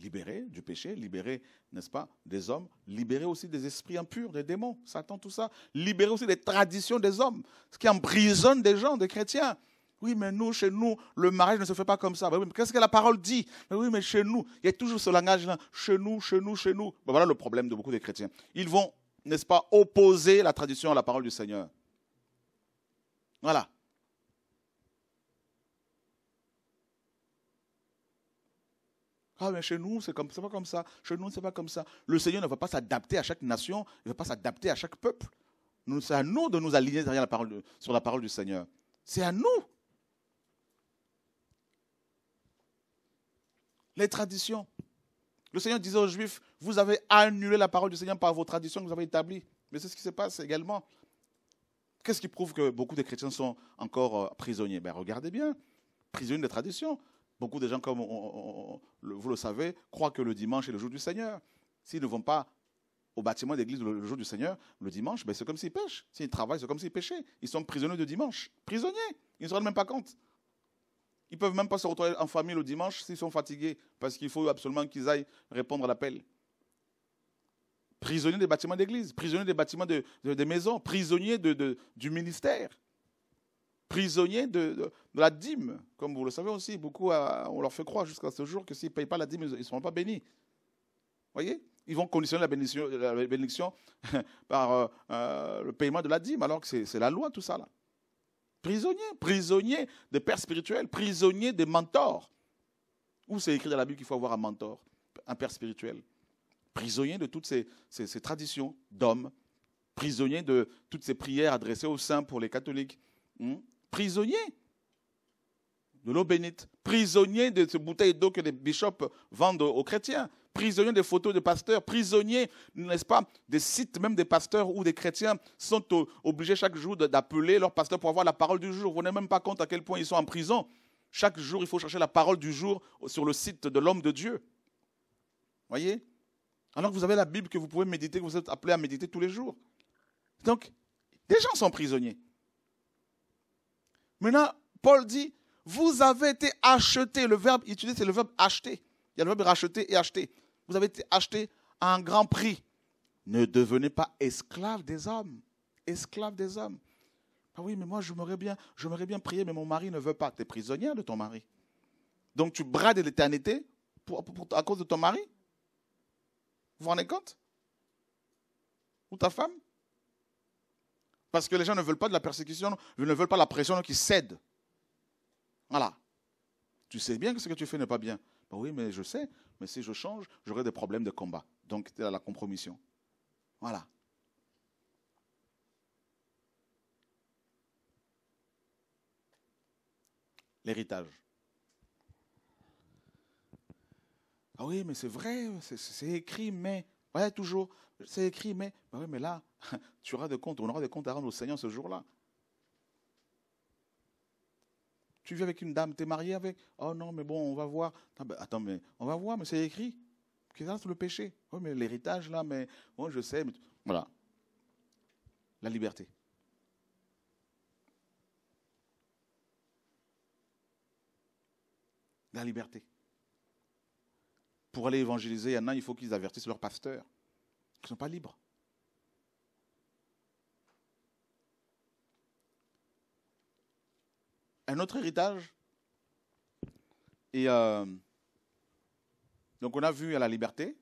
Libérer du péché, libérer n'est-ce pas, des hommes, libérer aussi des esprits impurs, des démons, Satan, tout ça, Libérer aussi des traditions des hommes, ce qui emprisonne des gens, des chrétiens. Oui, mais nous, chez nous, le mariage ne se fait pas comme ça. qu'est-ce que la parole dit Oui, mais chez nous, il y a toujours ce langage-là, chez nous, chez nous, chez nous. Ben, voilà le problème de beaucoup de chrétiens. Ils vont, n'est-ce pas, opposer la tradition à la parole du Seigneur. Voilà. Ah, mais chez nous, c'est comme, pas comme ça. Chez nous, c'est pas comme ça. Le Seigneur ne va pas s'adapter à chaque nation, il ne va pas s'adapter à chaque peuple. C'est à nous de nous aligner sur la parole du Seigneur. C'est à nous. Les traditions. Le Seigneur disait aux Juifs, vous avez annulé la parole du Seigneur par vos traditions que vous avez établies. Mais c'est ce qui se passe également. Qu'est-ce qui prouve que beaucoup de chrétiens sont encore euh, prisonniers ben Regardez bien, prisonniers des traditions Beaucoup de gens, comme vous le savez, croient que le dimanche est le jour du Seigneur. S'ils ne vont pas au bâtiment d'église le jour du Seigneur, le dimanche, ben c'est comme s'ils pêchent. S'ils travaillent, c'est comme s'ils pêchaient. Ils sont prisonniers de dimanche. Prisonniers. Ils ne se rendent même pas compte. Ils ne peuvent même pas se retrouver en famille le dimanche s'ils sont fatigués, parce qu'il faut absolument qu'ils aillent répondre à l'appel. Prisonniers des bâtiments d'église, prisonniers des bâtiments de, des maisons, prisonniers du ministère prisonniers de, la dîme. Comme vous le savez aussi, beaucoup, euh, on leur fait croire jusqu'à ce jour que s'ils ne payent pas la dîme, ils ne seront pas bénis. Vous voyez Ils vont conditionner la bénédiction, par euh, euh, le paiement de la dîme, alors que c'est la loi, tout ça. Là. Prisonniers, prisonniers des pères spirituels, prisonniers des mentors. Où c'est écrit dans la Bible qu'il faut avoir un mentor, un père spirituel Prisonniers de toutes ces, traditions d'hommes, prisonniers de toutes ces prières adressées aux saints pour les catholiques. Hmm? prisonniers de l'eau bénite, prisonniers de ces bouteilles d'eau que les bishops vendent aux chrétiens, prisonniers des photos de pasteurs, prisonniers, n'est-ce pas, des sites même des pasteurs où des chrétiens sont obligés chaque jour d'appeler leur pasteur pour avoir la parole du jour. Vous n'avez même pas compte à quel point ils sont en prison. Chaque jour, il faut chercher la parole du jour sur le site de l'homme de Dieu. Voyez Alors que vous avez la Bible que vous pouvez méditer, que vous êtes appelé à méditer tous les jours. Donc, des gens sont prisonniers. Maintenant, Paul dit, vous avez été acheté. Le verbe utilisé, c'est le verbe acheter. Il y a le verbe racheter et acheter. Vous avez été acheté à un grand prix. Ne devenez pas esclave des hommes. Esclave des hommes. Ah oui, mais moi, j'aimerais bien, bien prier, mais mon mari ne veut pas. Tu es prisonnière de ton mari. Donc tu brades l'éternité pour, à cause de ton mari Vous vous rendez compte Ou ta femme parce que les gens ne veulent pas de la persécution, ils ne veulent pas la pression, qui cède. Voilà. Tu sais bien que ce que tu fais n'est pas bien. Ben oui, mais je sais, mais si je change, j'aurai des problèmes de combat. Donc, tu es à la compromission. Voilà. L'héritage. Ah oui, mais c'est vrai, c'est écrit, mais. Ouais, toujours c'est écrit, mais, mais là, tu auras de compte, on aura des comptes à rendre au Seigneur ce jour-là. Tu vis avec une dame, tu es marié avec, oh non, mais bon, on va voir. Ah, ben, attends, mais on va voir, mais c'est écrit. Qu'est-ce que c'est le péché Oui, mais l'héritage, là, mais moi, je sais. Voilà. La liberté. La liberté. Pour aller évangéliser, il y en a, il faut qu'ils avertissent leur pasteur. Ils ne sont pas libres. Un autre héritage, et euh, donc on a vu, il y a la liberté,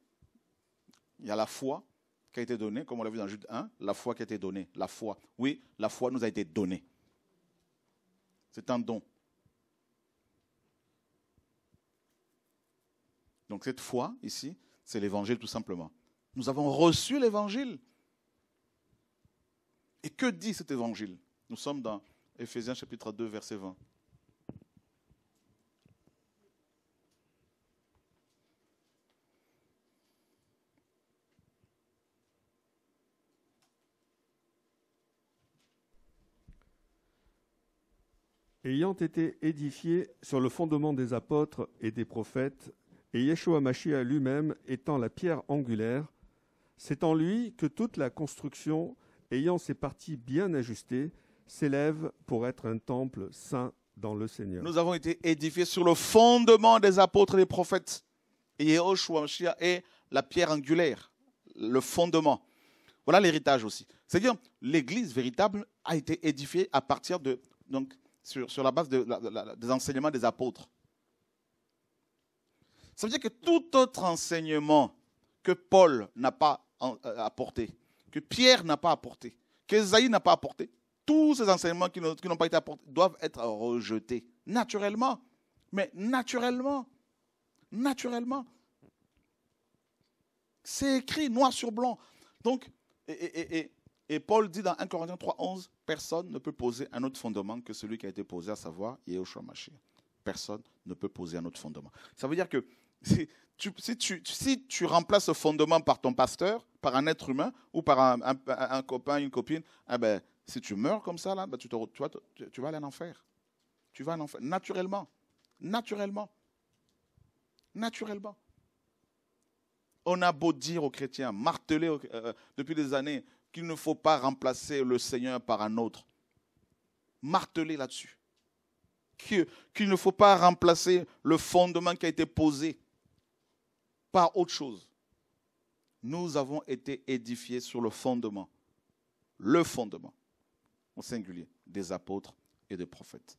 il y a la foi qui a été donnée, comme on l'a vu dans Jude 1, la foi qui a été donnée, la foi. Oui, la foi nous a été donnée. C'est un don. Donc cette foi, ici, c'est l'évangile tout simplement. Nous avons reçu l'évangile. Et que dit cet évangile Nous sommes dans Éphésiens chapitre 2, verset 20. Ayant été édifié sur le fondement des apôtres et des prophètes, et Yeshua Mashiach lui-même étant la pierre angulaire, c'est en lui que toute la construction, ayant ses parties bien ajustées, s'élève pour être un temple saint dans le Seigneur. Nous avons été édifiés sur le fondement des apôtres et des prophètes. Et Yehoshua est la pierre angulaire, le fondement. Voilà l'héritage aussi. C'est-à-dire, l'Église véritable a été édifiée à partir de, donc, sur, la base des enseignements des apôtres. Ça veut dire que tout autre enseignement que Paul n'a pas euh, apporté, que Pierre n'a pas apporté, que Zayn n'a pas apporté, tous ces enseignements qui n'ont pas été apportés doivent être rejetés, naturellement. Mais naturellement, naturellement. C'est écrit noir sur blanc. Donc, et, Paul dit dans 1 Corinthiens 3.11 « personne ne peut poser un autre fondement que celui qui a été posé, à savoir Yeshua Mashiach. Personne ne peut poser un autre fondement. Ça veut dire que si tu, remplaces le fondement par ton pasteur, par un être humain ou par un, copain, une copine, eh ben, si tu meurs comme ça, là, ben, tu, vas, tu aller en enfer. Tu vas en enfer, naturellement. Naturellement. Naturellement. On a beau dire aux chrétiens, marteler euh, depuis des années, qu'il ne faut pas remplacer le Seigneur par un autre. Marteler là-dessus. Qu'il ne faut pas remplacer le fondement qui a été posé par autre chose. Nous avons été édifiés sur le fondement, le fondement, au singulier, des apôtres et des prophètes.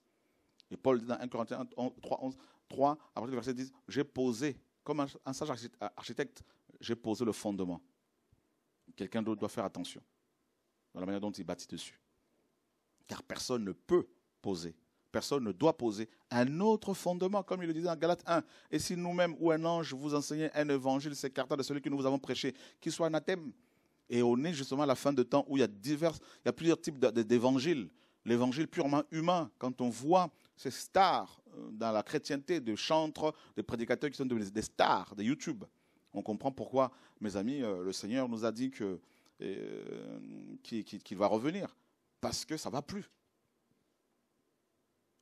Et Paul dit dans 1 Corinthiens 3, 11, 3 à partir du verset 10, j'ai posé, comme un sage architecte, j'ai posé le fondement. Quelqu'un d'autre doit faire attention dans la manière dont il bâtit dessus. Car personne ne peut poser personne ne doit poser un autre fondement, comme il le disait en Galate 1. Et si nous-mêmes ou un ange vous enseignait un évangile s'écartant de celui que nous vous avons prêché, qu'il soit anathème. Et on est justement à la fin de temps où il y a, divers, il y a plusieurs types d'évangiles. L'évangile purement humain, quand on voit ces stars euh, dans la chrétienté, de chantres, de prédicateurs qui sont devenus des stars, des YouTube, on comprend pourquoi, mes amis, euh, le Seigneur nous a dit euh, qu'il va revenir. Parce que ça va plus.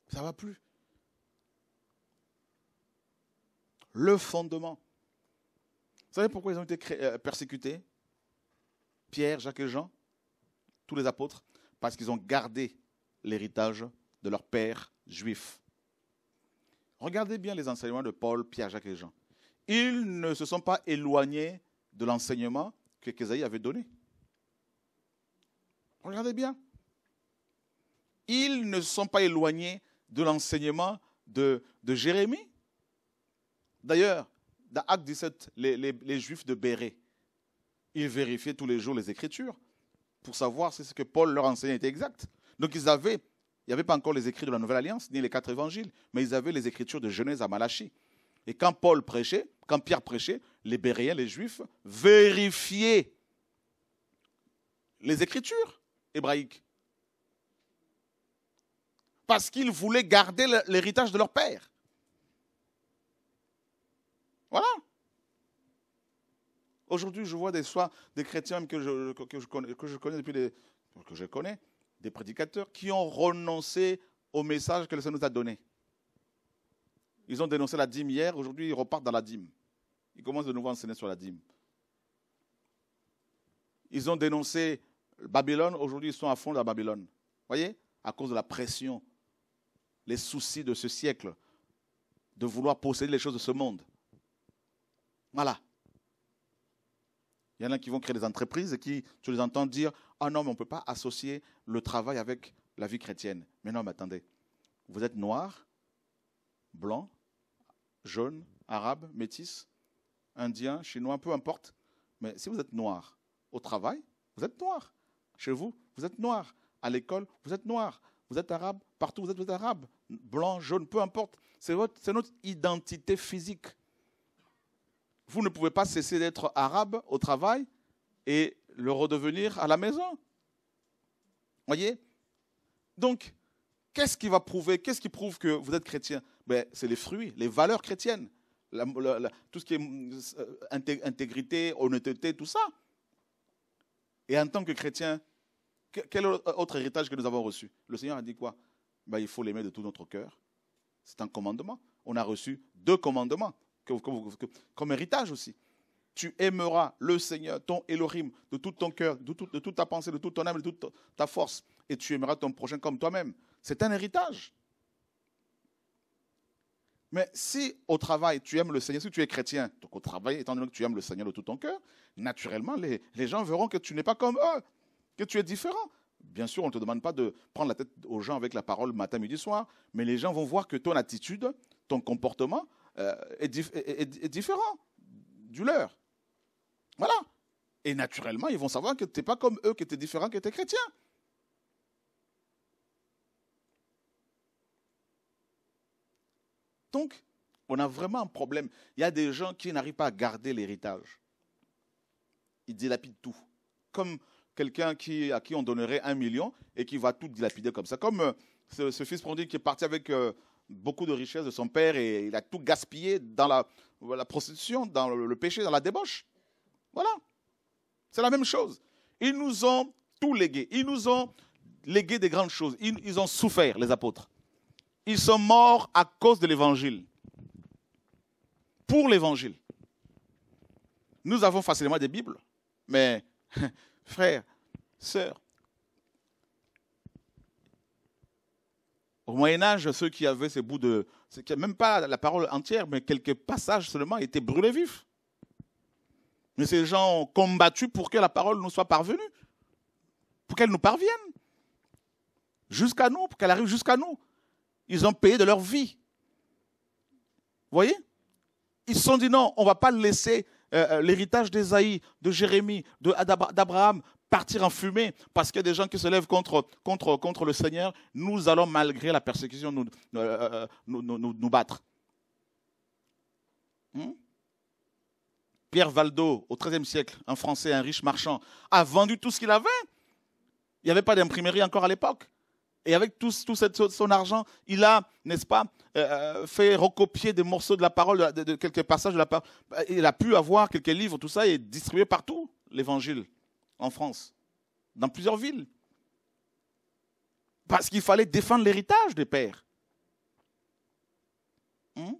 Ça ne va plus. Le fondement. Vous savez pourquoi ils ont été euh, persécutés Pierre, Jacques et Jean, tous les apôtres, parce qu'ils ont gardé l'héritage de leur père juif. Regardez bien les enseignements de Paul, Pierre, Jacques et Jean. Ils ne se sont pas éloignés de l'enseignement que Kézaï avait donné. Regardez bien. Ils ne se sont pas éloignés de l'enseignement de, Jérémie. D'ailleurs, dans Acte 17, les, les, Juifs de Béret, ils vérifiaient tous les jours les Écritures pour savoir si ce que Paul leur enseignait était exact. Donc ils avaient, il n'y avait pas encore les écrits de la Nouvelle Alliance, ni les quatre évangiles, mais ils avaient les écritures de Genèse à Malachie. Et quand Paul prêchait, quand Pierre prêchait, les Béréens, les Juifs, vérifiaient les écritures hébraïques parce qu'ils voulaient garder l'héritage de leur père. Voilà. Aujourd'hui, je vois des, des chrétiens que je, connais, depuis que je connais, des prédicateurs qui ont renoncé au message que le Seigneur nous a donné. Ils ont dénoncé la dîme hier, aujourd'hui ils repartent dans la dîme. Ils commencent de nouveau à enseigner sur la dîme. Ils ont dénoncé Babylone, aujourd'hui ils sont à fond de la Babylone. Vous voyez À cause de la pression les soucis de ce siècle, de vouloir posséder les choses de ce monde. Voilà. Il y en a qui vont créer des entreprises et qui, tu les entends dire, ah non, mais on ne peut pas associer le travail avec la vie chrétienne. Mais non, mais attendez, vous êtes noir, blanc, jaune, arabe, métis, indien, chinois, peu importe. Mais si vous êtes noir au travail, vous êtes noir. Chez vous, vous êtes noir. À l'école, vous êtes noir. Vous êtes arabe, partout vous êtes arabe blanc, jaune, peu importe. C'est notre identité physique. Vous ne pouvez pas cesser d'être arabe au travail et le redevenir à la maison. Voyez Donc, qu'est-ce qui va prouver Qu'est-ce qui prouve que vous êtes chrétien ben, C'est les fruits, les valeurs chrétiennes. tout ce qui est euh, intégrité, honnêteté, tout ça. Et en tant que chrétien, quel autre héritage que nous avons reçu Le Seigneur a dit quoi bah, il faut l'aimer de tout notre cœur. C'est un commandement. On a reçu deux commandements comme héritage aussi. Tu aimeras le Seigneur, ton Elohim, de tout ton cœur, de, toute ta pensée, de toute ton âme, de toute ta force. Et tu aimeras ton prochain comme toi-même. C'est un héritage. Mais si au travail, tu aimes le Seigneur, si tu es chrétien, donc au travail, étant donné que tu aimes le Seigneur de tout ton cœur, naturellement, les gens verront que tu n'es pas comme eux, que tu es différent. Bien sûr, on ne te demande pas de prendre la tête aux gens avec la parole matin, midi, soir, mais les gens vont voir que ton attitude, ton comportement euh, est, est, différent du leur. Voilà. Et naturellement, ils vont savoir que tu n'es pas comme eux, que tu es différent, que tu es chrétien. Donc, on a vraiment un problème. Il y a des gens qui n'arrivent pas à garder l'héritage. Ils dilapident tout. Comme quelqu'un qui, à qui on donnerait un million et qui va tout dilapider comme ça. Comme euh, ce, fils prodigue qui est parti avec euh, beaucoup de richesses de son père et il a tout gaspillé dans la, la prostitution, dans le, péché, dans la débauche. Voilà. C'est la même chose. Ils nous ont tout légué. Ils nous ont légué des grandes choses. ils ont souffert, les apôtres. Ils sont morts à cause de l'évangile. Pour l'évangile. Nous avons facilement des Bibles, mais frères, sœurs. Au Moyen Âge, ceux qui avaient ces bouts de... Même pas la parole entière, mais quelques passages seulement étaient brûlés vifs. Mais ces gens ont combattu pour que la parole nous soit parvenue, pour qu'elle nous parvienne, jusqu'à nous, pour qu'elle arrive jusqu'à nous. Ils ont payé de leur vie. Vous voyez Ils se sont dit non, on ne va pas laisser euh, euh, l'héritage d'Esaïe, de Jérémie, d'Abraham partir en fumée parce qu'il y a des gens qui se lèvent contre, le Seigneur, nous allons malgré la persécution nous, euh, battre. Hmm? Pierre Valdo, au XIIIe siècle, un Français, un riche marchand, a vendu tout ce qu'il avait. Il n'y avait pas d'imprimerie encore à l'époque. Et avec tout, son argent, il a, n'est-ce pas, euh, euh, fait recopier des morceaux de la parole, de, quelques passages de la parole. Bah, il a pu avoir quelques livres, tout ça, et distribuer partout l'évangile en France, dans plusieurs villes. Parce qu'il fallait défendre l'héritage des pères. Hein?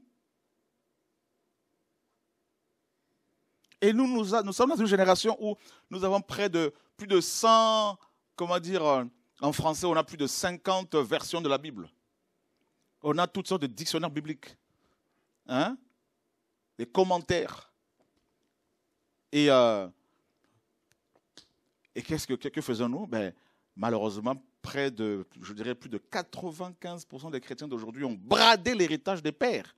Et nous, nous, nous, sommes dans une génération où nous avons près de plus de 100, comment dire, euh, en français, on a plus de 50 versions de la Bible. On a toutes sortes de dictionnaires bibliques. Hein Des commentaires. Et, euh, et qu'est-ce que, faisons-nous ben, Malheureusement, près de, je dirais, plus de 95% des chrétiens d'aujourd'hui ont bradé l'héritage des pères.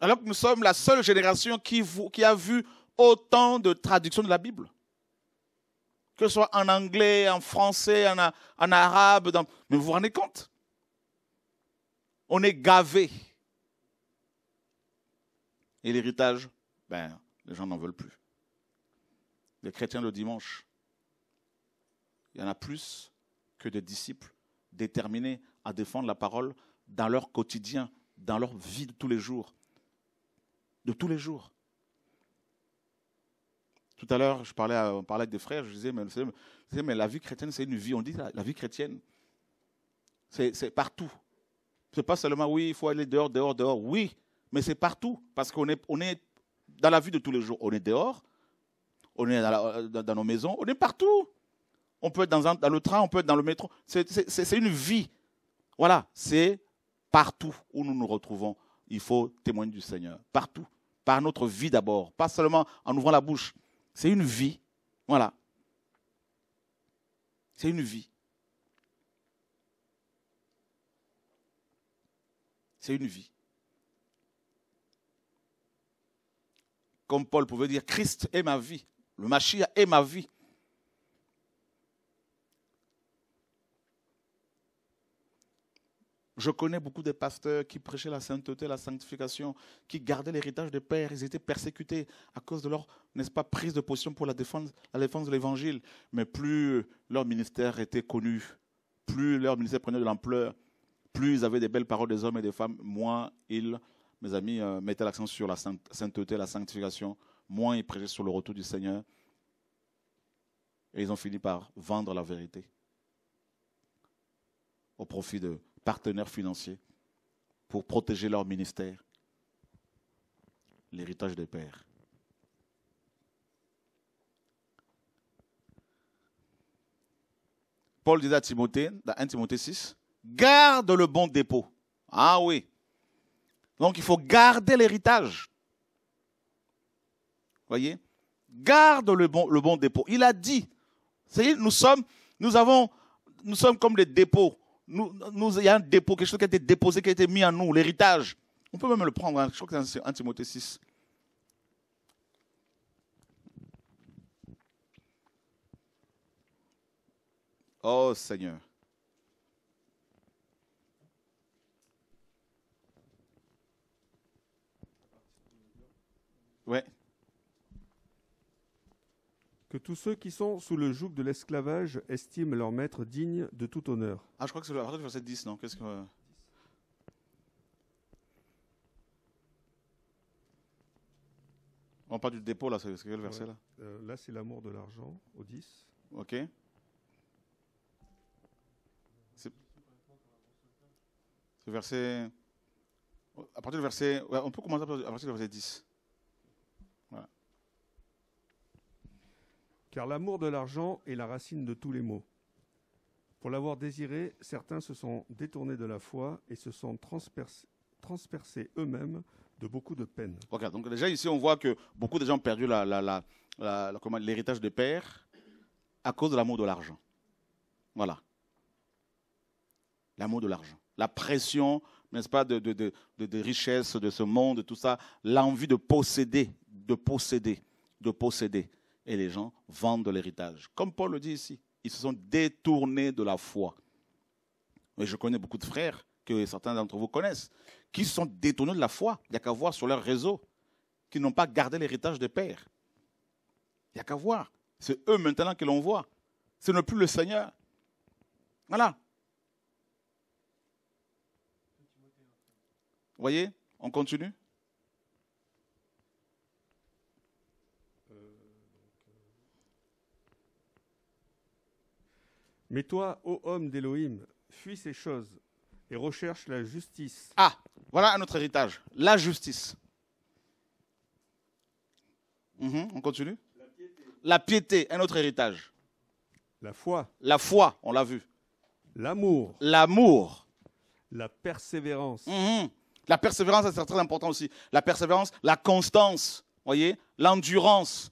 Alors que nous sommes la seule génération qui, qui a vu autant de traductions de la Bible que ce soit en anglais, en français, en, arabe. Mais vous vous rendez compte On est gavé. Et l'héritage, ben, les gens n'en veulent plus. Les chrétiens le dimanche, il y en a plus que des disciples déterminés à défendre la parole dans leur quotidien, dans leur vie de tous les jours. De tous les jours. Tout à l'heure, je parlais, on parlait avec des frères, je disais, mais, mais la vie chrétienne, c'est une vie. On dit la, la vie chrétienne, c'est partout. C'est pas seulement, oui, il faut aller dehors, dehors, dehors. Oui, mais c'est partout. Parce qu'on est, on est dans la vie de tous les jours. On est dehors, on est dans, nos maisons, on est partout. On peut être dans, dans le train, on peut être dans le métro. C'est une vie. Voilà, c'est partout où nous nous retrouvons. Il faut témoigner du Seigneur. Partout. Par notre vie d'abord. Pas seulement en ouvrant la bouche. C'est une vie. Voilà. C'est une vie. C'est une vie. Comme Paul pouvait dire, Christ est ma vie. Le Machia est ma vie. Je connais beaucoup de pasteurs qui prêchaient la sainteté, la sanctification, qui gardaient l'héritage des pères. Ils étaient persécutés à cause de leur, n'est-ce pas, prise de position pour la défense, de l'évangile. Mais plus leur ministère était connu, plus leur ministère prenait de l'ampleur, plus ils avaient des belles paroles des hommes et des femmes, moins ils, mes amis, euh, mettaient l'accent sur la sainteté, la sanctification, moins ils prêchaient sur le retour du Seigneur. Et ils ont fini par vendre la vérité au profit de partenaires financiers pour protéger leur ministère, l'héritage des pères. Paul dit à Timothée, dans 1 Timothée 6, garde le bon dépôt. Ah oui. Donc il faut garder l'héritage. Voyez Garde le bon, le bon dépôt. Il a dit, nous sommes, nous, avons, nous sommes comme les dépôts nous, nous, il y a un dépôt, quelque chose qui a été déposé, qui a été mis en nous, l'héritage. On peut même le prendre, hein. je crois que c'est un Timothée 6. Oh Seigneur. Ouais que tous ceux qui sont sous le joug de l'esclavage estiment leur maître digne de tout honneur. Ah, je crois que c'est le verset 10, non Qu'est-ce que... On parle du dépôt, là, c'est quel verset, là euh, Là, c'est l'amour de l'argent, au 10. Ok. C'est verset... À partir du verset... on peut commencer à partir du verset 10. car l'amour de l'argent est la racine de tous les maux. Pour l'avoir désiré, certains se sont détournés de la foi et se sont transpercés, eux-mêmes de beaucoup de peines. donc déjà ici on voit que beaucoup de gens ont perdu l'héritage de père à cause de l'amour de l'argent. Voilà. L'amour de l'argent. La pression, n'est-ce pas, de, richesses, de, de ce monde, tout ça. L'envie de posséder, de posséder, de posséder et les gens vendent l'héritage. Comme Paul le dit ici, ils se sont détournés de la foi. Mais je connais beaucoup de frères que certains d'entre vous connaissent, qui se sont détournés de la foi. Il n'y a qu'à voir sur leur réseau, qui n'ont pas gardé l'héritage des pères. Il n'y a qu'à voir. C'est eux maintenant que l'on voit. Ce n'est plus le Seigneur. Voilà. Vous voyez, on continue. Mais toi, ô homme d'Élohim, fuis ces choses et recherche la justice. Ah, voilà un autre héritage, la justice. Mhm, on continue la piété. la piété, un autre héritage. La foi. La foi, on l'a vu. L'amour. L'amour. La persévérance. Mhm. La persévérance, c'est très important aussi. La persévérance, la constance, voyez, l'endurance.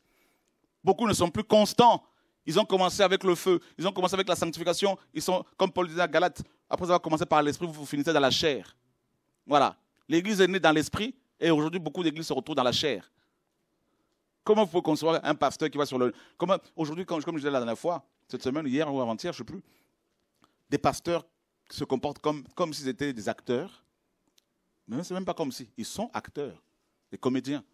Beaucoup ne sont plus constants ils ont commencé avec le feu, ils ont commencé avec la sanctification. Ils sont, comme Paul disait à Galate, après avoir commencé par l'esprit, vous finissez dans la chair. Voilà. L'église est née dans l'esprit et aujourd'hui, beaucoup d'églises se retrouvent dans la chair. Comment vous pouvez concevoir un pasteur qui va sur le. Comment... Aujourd'hui, comme je disais la dernière fois, cette semaine, hier ou avant-hier, je ne sais plus, des pasteurs se comportent comme, comme s'ils étaient des acteurs. Mais ce n'est même pas comme si. Ils sont acteurs, des comédiens.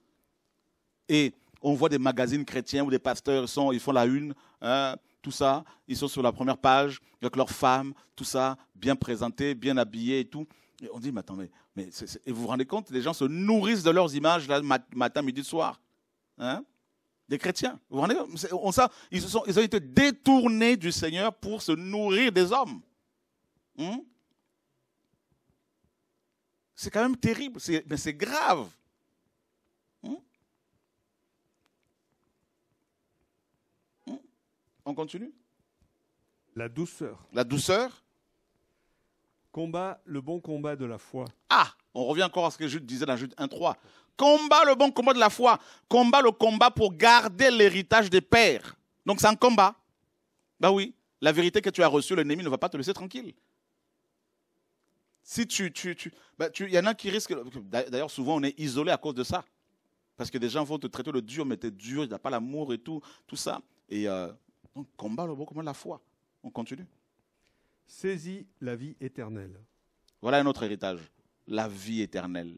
Et on voit des magazines chrétiens où des pasteurs sont, ils font la une, hein, tout ça, ils sont sur la première page avec leurs femmes, tout ça, bien présentés, bien habillés et tout. Et on dit, mais attendez, mais vous vous rendez compte, les gens se nourrissent de leurs images là, matin, midi, soir. Hein des chrétiens. Vous vous rendez compte on, ça, ils, se sont, ils ont été détournés du Seigneur pour se nourrir des hommes. Hmm? c'est quand même terrible, mais c'est grave. On continue La douceur. La douceur Combat le bon combat de la foi. Ah On revient encore à ce que Jude disait dans Jude 1.3. Combat le bon combat de la foi. Combat le combat pour garder l'héritage des pères. Donc c'est un combat. Ben oui, la vérité que tu as reçue, l'ennemi ne va pas te laisser tranquille. Si tu, tu, tu, bah tu, y en a qui risquent. D'ailleurs, souvent, on est isolé à cause de ça, parce que des gens vont te traiter de dur, mais es dur, t'as pas l'amour et tout, tout ça. Et euh, donc combat le mot de la foi. On continue. Saisis la vie éternelle. Voilà un autre héritage, la vie éternelle.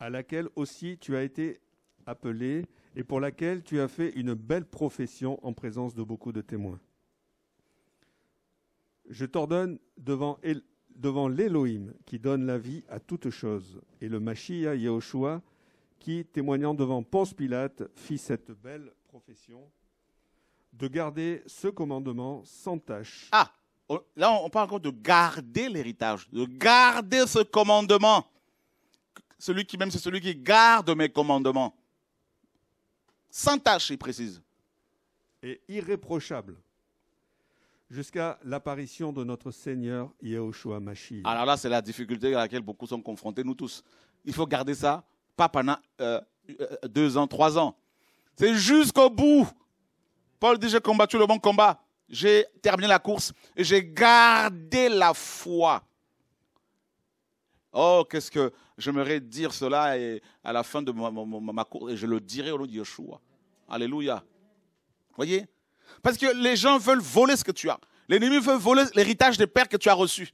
À laquelle aussi tu as été appelé et pour laquelle tu as fait une belle profession en présence de beaucoup de témoins. Je t'ordonne devant, devant l'Élohim qui donne la vie à toutes choses et le Mashiach Yahushua qui, témoignant devant Ponce Pilate, fit cette belle profession de garder ce commandement sans tâche. Ah, oh, là on parle encore de garder l'héritage, de garder ce commandement. Celui qui m'aime, c'est celui qui garde mes commandements. Sans tâche, il précise. Et irréprochable. Jusqu'à l'apparition de notre Seigneur Yahushua Mashiach. Alors là, c'est la difficulté à laquelle beaucoup sont confrontés, nous tous. Il faut garder ça pas pendant euh, euh, deux ans, trois ans. C'est jusqu'au bout. Paul dit, j'ai combattu le bon combat, j'ai terminé la course, et j'ai gardé la foi. Oh, qu'est-ce que j'aimerais dire cela et à la fin de ma, course, et je le dirai au nom de Yeshua. Alléluia. Voyez Parce que les gens veulent voler ce que tu as. L'ennemi veut voler l'héritage des pères que tu as reçu.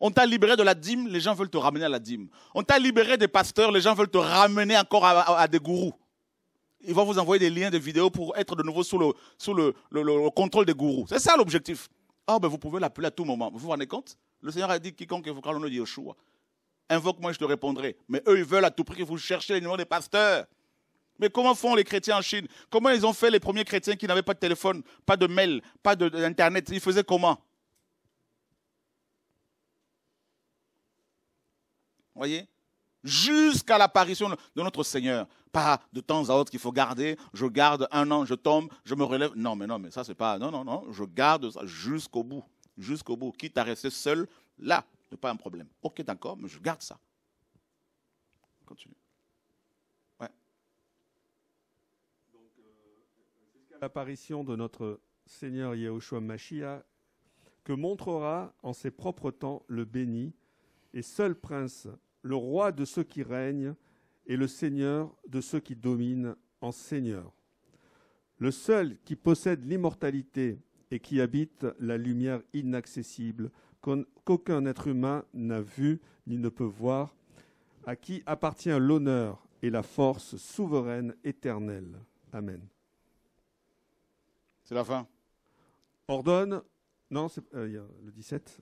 On t'a libéré de la dîme, les gens veulent te ramener à la dîme. On t'a libéré des pasteurs, les gens veulent te ramener encore à, des gourous. Ils vont vous envoyer des liens de vidéos pour être de nouveau sous le, contrôle des gourous. C'est ça l'objectif. Oh, ben vous pouvez l'appeler à tout moment. Vous vous rendez compte Le Seigneur a dit quiconque évoquera le nom de Yeshua, invoque-moi et je te répondrai. Mais eux, ils veulent à tout prix que vous cherchiez les numéros des pasteurs. Mais comment font les chrétiens en Chine Comment ils ont fait les premiers chrétiens qui n'avaient pas de téléphone, pas de mail, pas d'Internet Ils faisaient comment voyez Jusqu'à l'apparition de notre Seigneur. Pas de temps à autre qu'il faut garder. Je garde un an, je tombe, je me relève. Non, mais non, mais ça, c'est pas. Non, non, non. Je garde ça jusqu'au bout. Jusqu'au bout. Quitte à rester seul, là, n'est pas un problème. Ok, d'accord, mais je garde ça. Continue. Ouais. Donc, euh, l'apparition de notre Seigneur Yahushua Mashiach, que montrera en ses propres temps le béni et seul prince le roi de ceux qui règnent et le seigneur de ceux qui dominent en seigneur. Le seul qui possède l'immortalité et qui habite la lumière inaccessible qu'aucun être humain n'a vu ni ne peut voir, à qui appartient l'honneur et la force souveraine éternelle. Amen. C'est la fin. Ordonne. Non, c'est euh, le 17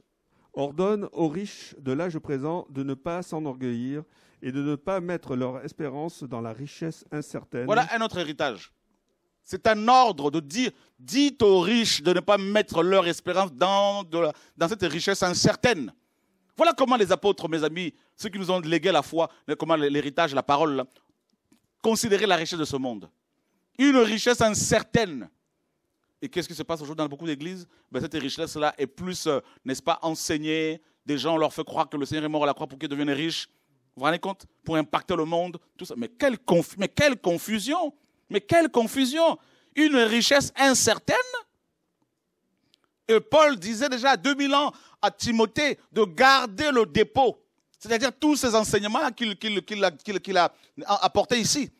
ordonne aux riches de l'âge présent de ne pas s'enorgueillir et de ne pas mettre leur espérance dans la richesse incertaine. Voilà un autre héritage. C'est un ordre de dire, dites aux riches de ne pas mettre leur espérance dans, cette richesse incertaine. Voilà comment les apôtres, mes amis, ceux qui nous ont légué la foi, comment l'héritage, la parole, considérer la richesse de ce monde. Une richesse incertaine. Et qu'est-ce qui se passe aujourd'hui dans beaucoup d'églises ben, Cette richesse-là est plus, euh, n'est-ce pas, enseignée. Des gens, on leur fait croire que le Seigneur est mort à la croix pour qu'ils deviennent riches. Vous vous rendez compte Pour impacter le monde, tout ça. Mais quelle, confusion Mais quelle confusion Une richesse incertaine Et Paul disait déjà à 2000 ans à Timothée de garder le dépôt. C'est-à-dire tous ces enseignements qu'il a apportés ici.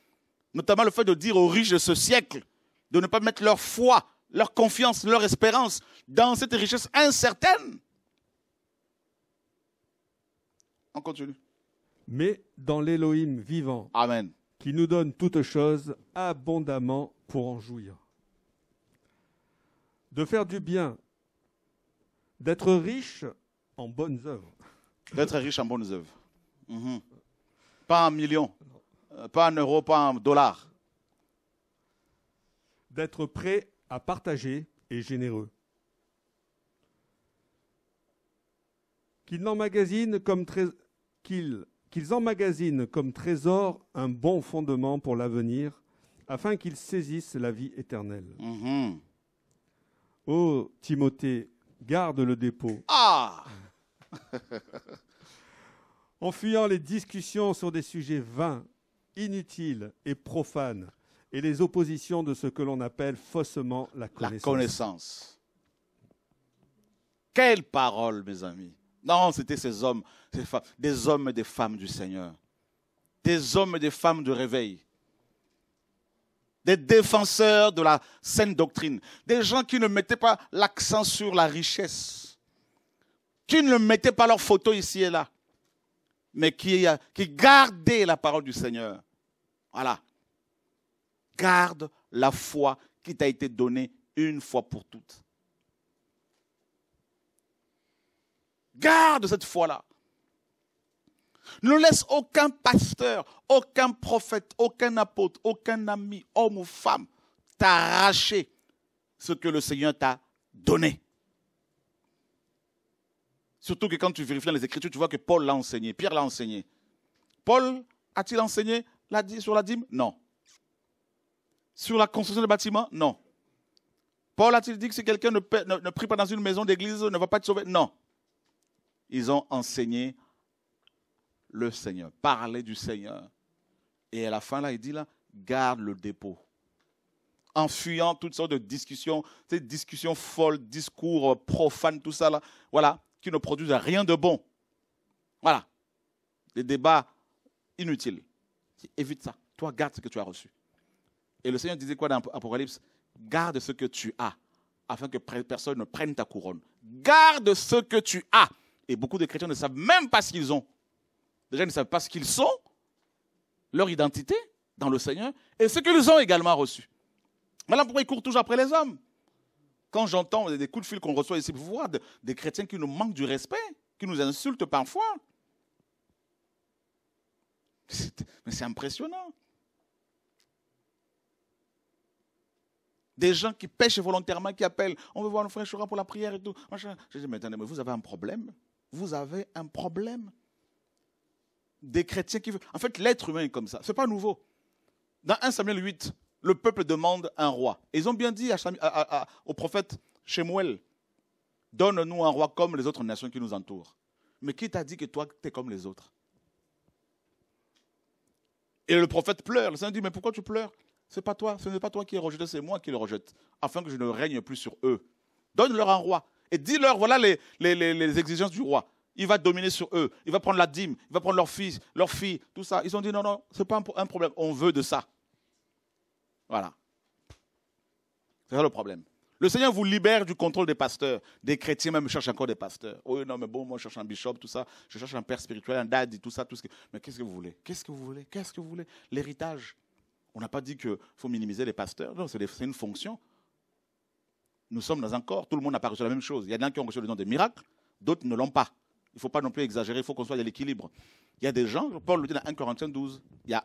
Notamment le fait de dire aux riches de ce siècle de ne pas mettre leur foi leur confiance, leur espérance dans cette richesse incertaine. On continue. Mais dans l'Élohim vivant, Amen. qui nous donne toutes choses abondamment pour en jouir. De faire du bien, d'être riche en bonnes œuvres. D'être riche en bonnes œuvres. Mhm. Pas en million. Euh, pas un euro, pas en dollars. D'être prêt à partager et généreux. Qu'ils emmagasinent comme trésor un bon fondement pour l'avenir, afin qu'ils saisissent la vie éternelle. Mm-hmm. Ô Timothée, garde le dépôt. Ah En fuyant les discussions sur des sujets vains, inutiles et profanes, et les oppositions de ce que l'on appelle faussement la connaissance. Quelle parole, mes amis. Non, c'était ces hommes, ces des hommes et des femmes du Seigneur, des hommes et des femmes du réveil, des défenseurs de la saine doctrine, des gens qui ne mettaient pas l'accent sur la richesse, qui ne mettaient pas leurs photos ici et là, mais qui, euh, qui gardaient la parole du Seigneur. Voilà garde la foi qui t'a été donnée une fois pour toutes. Garde cette foi-là. Ne laisse aucun pasteur, aucun prophète, aucun apôtre, aucun ami, homme ou femme t'arracher ce que le Seigneur t'a donné. Surtout que quand tu vérifies les Écritures, tu vois que Paul l'a enseigné, Pierre l'a enseigné. Paul a-t-il enseigné sur la dîme Non sur la construction de bâtiments Non. Paul a-t-il dit que si quelqu'un ne, prie pas dans une maison d'église, ne va pas te sauver Non. Ils ont enseigné le Seigneur, parlé du Seigneur. Et à la fin, là, il dit, là, garde le dépôt. En fuyant toutes sortes de discussions, ces discussions folles, discours euh, profanes, tout ça, là, voilà, qui ne produisent rien de bon. Voilà. Des débats inutiles. Évite ça. Toi, garde ce que tu as reçu. Et le Seigneur disait quoi dans Apocalypse Garde ce que tu as, afin que personne ne prenne ta couronne. Garde ce que tu as. Et beaucoup de chrétiens ne savent même pas ce qu'ils ont. Déjà, ils ne savent pas ce qu'ils sont, leur identité dans le Seigneur, et ce qu'ils ont également reçu. là, pourquoi ils courent toujours après les hommes. Quand j'entends des coups de fil qu'on reçoit ici, vous voir des chrétiens qui nous manquent du respect, qui nous insultent parfois. Mais c'est impressionnant. Des gens qui pêchent volontairement, qui appellent, on veut voir nos frères pour la prière et tout. Je dis, mais attendez, mais vous avez un problème Vous avez un problème Des chrétiens qui veulent... En fait, l'être humain est comme ça. Ce n'est pas nouveau. Dans 1 Samuel 8, le peuple demande un roi. Ils ont bien dit au prophète Shemuel, donne-nous un roi comme les autres nations qui nous entourent. Mais qui t'a dit que toi, tu es comme les autres Et le prophète pleure. Le Seigneur dit, mais pourquoi tu pleures c'est pas toi, ce n'est pas toi qui les rejeté, c'est moi qui les rejette, afin que je ne règne plus sur eux. Donne-leur un roi et dis-leur, voilà les, exigences du roi. Il va dominer sur eux, il va prendre la dîme, il va prendre leurs fils, leurs filles, tout ça. Ils ont dit non, non, ce n'est pas un problème, on veut de ça. Voilà. C'est ça le problème. Le Seigneur vous libère du contrôle des pasteurs. Des chrétiens même cherchent encore des pasteurs. Oui, oh, non, mais bon, moi je cherche un bishop, tout ça. Je cherche un père spirituel, un daddy, tout ça. Tout ce Mais qu'est-ce que vous voulez Qu'est-ce que vous voulez Qu'est-ce que vous voulez L'héritage. On n'a pas dit qu'il faut minimiser les pasteurs. Non, c'est une fonction. Nous sommes dans un corps, tout le monde n'a pas reçu la même chose. Il y en a qui ont reçu le don des miracles. d'autres ne l'ont pas. Il ne faut pas non plus exagérer, il faut qu'on soit à l'équilibre. Il y a des gens, Paul le dit dans 1 Corinthiens 12, il y, a,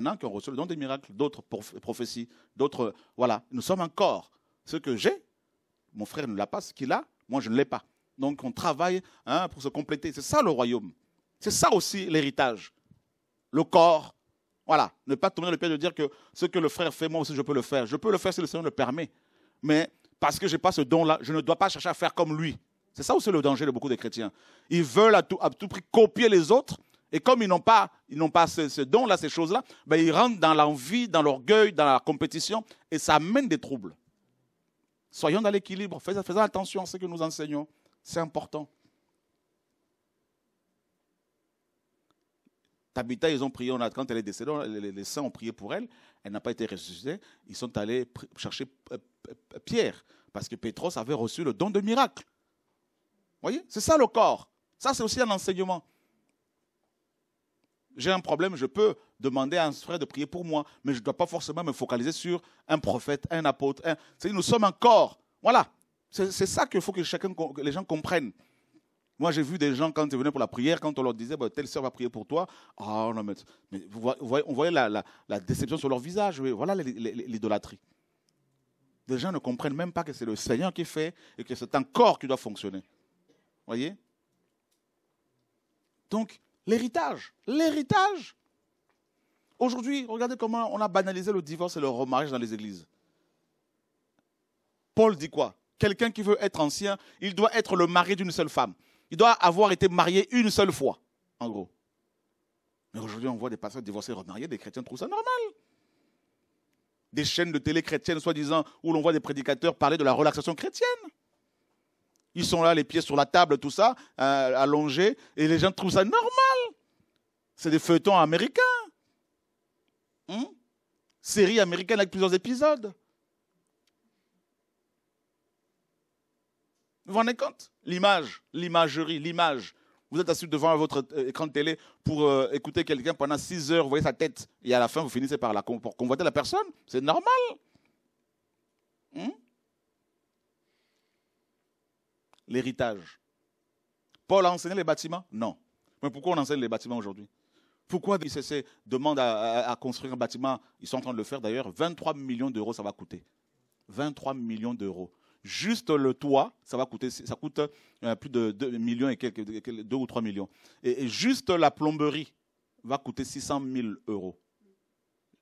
en a qui ont reçu le don des miracles, d'autres prophéties, d'autres. Voilà, nous sommes un corps. Ce que j'ai, mon frère ne l'a pas, ce qu'il a, moi je ne l'ai pas. Donc on travaille hein, pour se compléter. C'est ça le royaume. C'est ça aussi l'héritage. Le corps, voilà, ne pas tourner le pied de dire que ce que le frère fait, moi aussi je peux le faire. Je peux le faire si le Seigneur le permet. Mais parce que je n'ai pas ce don-là, je ne dois pas chercher à faire comme lui. C'est ça aussi le danger de beaucoup de chrétiens. Ils veulent à tout, prix copier les autres. Et comme ils n'ont pas, ce, don-là, ces choses-là, ben, ils rentrent dans l'envie, dans l'orgueil, dans la compétition, et ça amène des troubles. Soyons dans l'équilibre, faisons attention à ce que nous enseignons. C'est important. Tabitha, ils ont prié, quand elle est décédée, les, saints ont prié pour elle, elle n'a pas été ressuscitée, ils sont allés chercher euh, Pierre, parce que Pétros avait reçu le don de miracle. voyez C'est ça le corps. Ça, c'est aussi un enseignement. J'ai un problème, je peux demander à un frère de prier pour moi, mais je ne dois pas forcément me focaliser sur un prophète, un apôtre. Nous sommes un corps. Voilà. C'est ça qu'il faut que, chacun, que les gens comprennent. Moi, j'ai vu des gens, quand ils venaient pour la prière, quand on leur disait, bah, telle sœur va prier pour toi, ah non, mais, on voyait la, déception sur leur visage. Voilà l'idolâtrie. Des gens ne comprennent même pas que c'est le Seigneur qui fait et que c'est un corps qui doit fonctionner. voyez Donc, l'héritage, l'héritage. Aujourd'hui, regardez comment on a banalisé le divorce et le remariage dans les églises. Paul dit quoi Quelqu'un qui veut être ancien, il doit être le mari d'une seule femme il doit avoir été marié une seule fois, en gros. Mais aujourd'hui, on voit des pasteurs divorcés, remariés, des chrétiens trouvent ça normal. Des chaînes de télé chrétiennes, soi-disant, où l'on voit des prédicateurs parler de la relaxation chrétienne. Ils sont là, les pieds sur la table, tout ça, euh, allongés, et les gens trouvent ça normal. C'est des feuilletons américains. Hmm? Série américaine avec plusieurs épisodes. Vous vous êtes compte L'image, l'imagerie, l'image. Vous êtes assis devant votre euh, écran de télé pour euh, écouter quelqu'un pendant six heures, vous voyez sa tête, et à la fin, vous finissez par la convoiter la personne. C'est normal. Hmm? L'héritage. Paul a enseigné les bâtiments Non. Mais pourquoi on enseigne les bâtiments aujourd'hui Pourquoi l'ICC demande à, construire un bâtiment Ils sont en train de le faire d'ailleurs. 23 millions d'euros, ça va coûter. 23 millions d'euros. Juste le toit, ça va coûter, ça coûte euh, plus de 2 millions et quelques, ou 3 millions. Et, juste la plomberie va coûter 600 000 euros.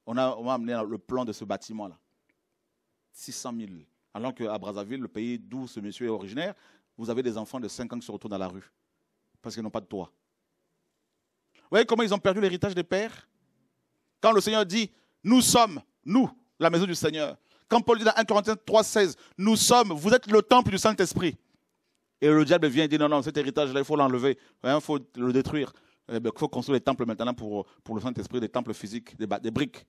On a, on le plan de ce bâtiment-là. 600 000. Alors qu'à Brazzaville, le pays d'où ce monsieur est originaire, vous avez des enfants de 5 ans qui se retrouvent dans la rue parce qu'ils n'ont pas de toit. Vous voyez comment ils ont perdu l'héritage des pères Quand le Seigneur dit, nous sommes, nous, la maison du Seigneur, quand Paul dit dans 1 Corinthiens 3.16, nous sommes, vous êtes le temple du Saint-Esprit. Et le diable vient et dit, non, non, cet héritage-là, il faut l'enlever, hein, il faut le détruire. Eh ben, il faut construire des temples maintenant pour, pour le Saint-Esprit, des temples physiques, des, briques.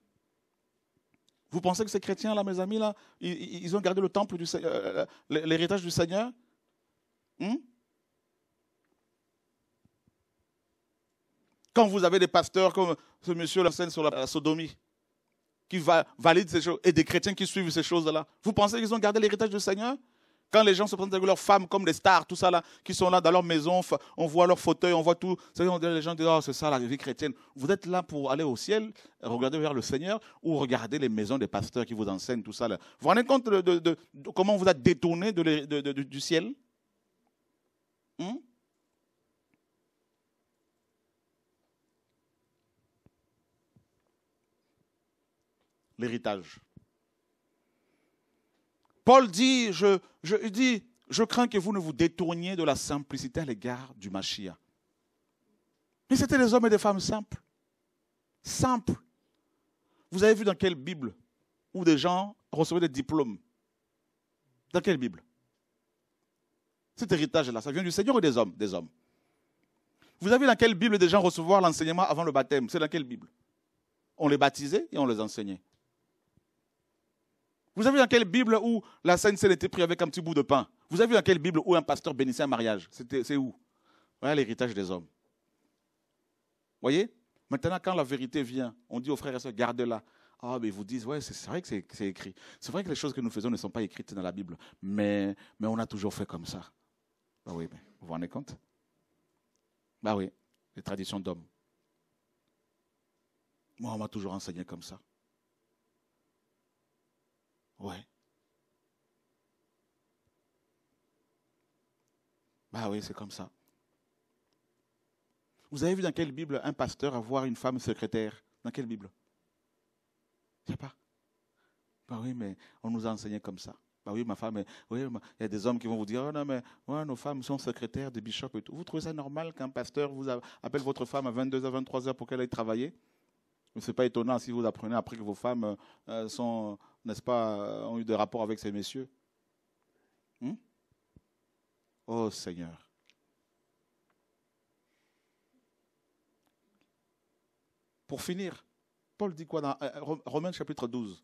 Vous pensez que ces chrétiens-là, mes amis, là, ils, ont gardé le temple, euh, euh, euh, l'héritage du Seigneur hmm? Quand vous avez des pasteurs comme ce monsieur l'enseigne sur la sodomie, qui valident ces choses et des chrétiens qui suivent ces choses-là. Vous pensez qu'ils ont gardé l'héritage du Seigneur Quand les gens se présentent avec leurs femmes comme des stars, tout ça là, qui sont là dans leur maison, on voit leur fauteuil, on voit tout. Les gens disent Oh, c'est ça la vie chrétienne. Vous êtes là pour aller au ciel, regarder vers le Seigneur ou regarder les maisons des pasteurs qui vous enseignent tout ça là. Vous vous rendez compte de, comment on vous a détourné du ciel hmm? l'héritage. Paul dit je, je, je crains que vous ne vous détourniez de la simplicité à l'égard du Machia. Mais c'était des hommes et des femmes simples. Simples. Vous avez vu dans quelle Bible où des gens recevaient des diplômes Dans quelle Bible Cet héritage-là, ça vient du Seigneur ou des hommes Des hommes. Vous avez vu dans quelle Bible des gens recevoir l'enseignement avant le baptême C'est dans quelle Bible On les baptisait et on les enseignait. Vous avez vu dans quelle Bible où la Sainte Seine était prise avec un petit bout de pain Vous avez vu dans quelle Bible où un pasteur bénissait un mariage C'est où Voilà l'héritage des hommes. Vous Voyez Maintenant, quand la vérité vient, on dit aux frères et sœurs, gardez-la. Ah, mais ils vous disent, ouais, c'est vrai que c'est écrit. C'est vrai que les choses que nous faisons ne sont pas écrites dans la Bible, mais, mais on a toujours fait comme ça. Bah oui, vous vous rendez compte Bah oui, les traditions d'hommes. Moi, on m'a toujours enseigné comme ça. Ouais. Bah oui, c'est comme ça. Vous avez vu dans quelle Bible un pasteur avoir une femme secrétaire Dans quelle Bible Je sais pas. Bah oui, mais on nous a enseigné comme ça. Bah oui, ma femme, oui, il y a des hommes qui vont vous dire, oh non, mais nos femmes sont secrétaires de bishops. et tout. Vous trouvez ça normal qu'un pasteur vous appelle votre femme à 22h, 23h pour qu'elle aille travailler Ce n'est pas étonnant si vous apprenez après que vos femmes euh, sont n'est-ce pas, euh, ont eu des rapports avec ces messieurs hein Oh Seigneur. Pour finir, Paul dit quoi dans euh, euh, Romains chapitre 12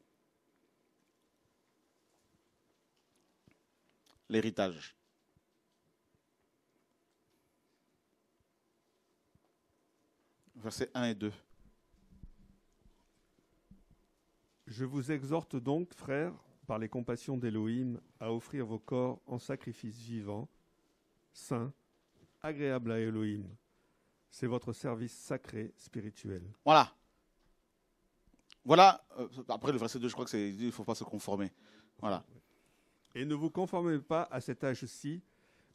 L'héritage. Versets 1 et 2. Je vous exhorte donc, frères, par les compassions d'Élohim, à offrir vos corps en sacrifice vivant, saint, agréable à Elohim. C'est votre service sacré, spirituel. Voilà. Voilà. Euh, après le verset 2, je crois que c'est il ne faut pas se conformer. Voilà. Et ne vous conformez pas à cet âge-ci,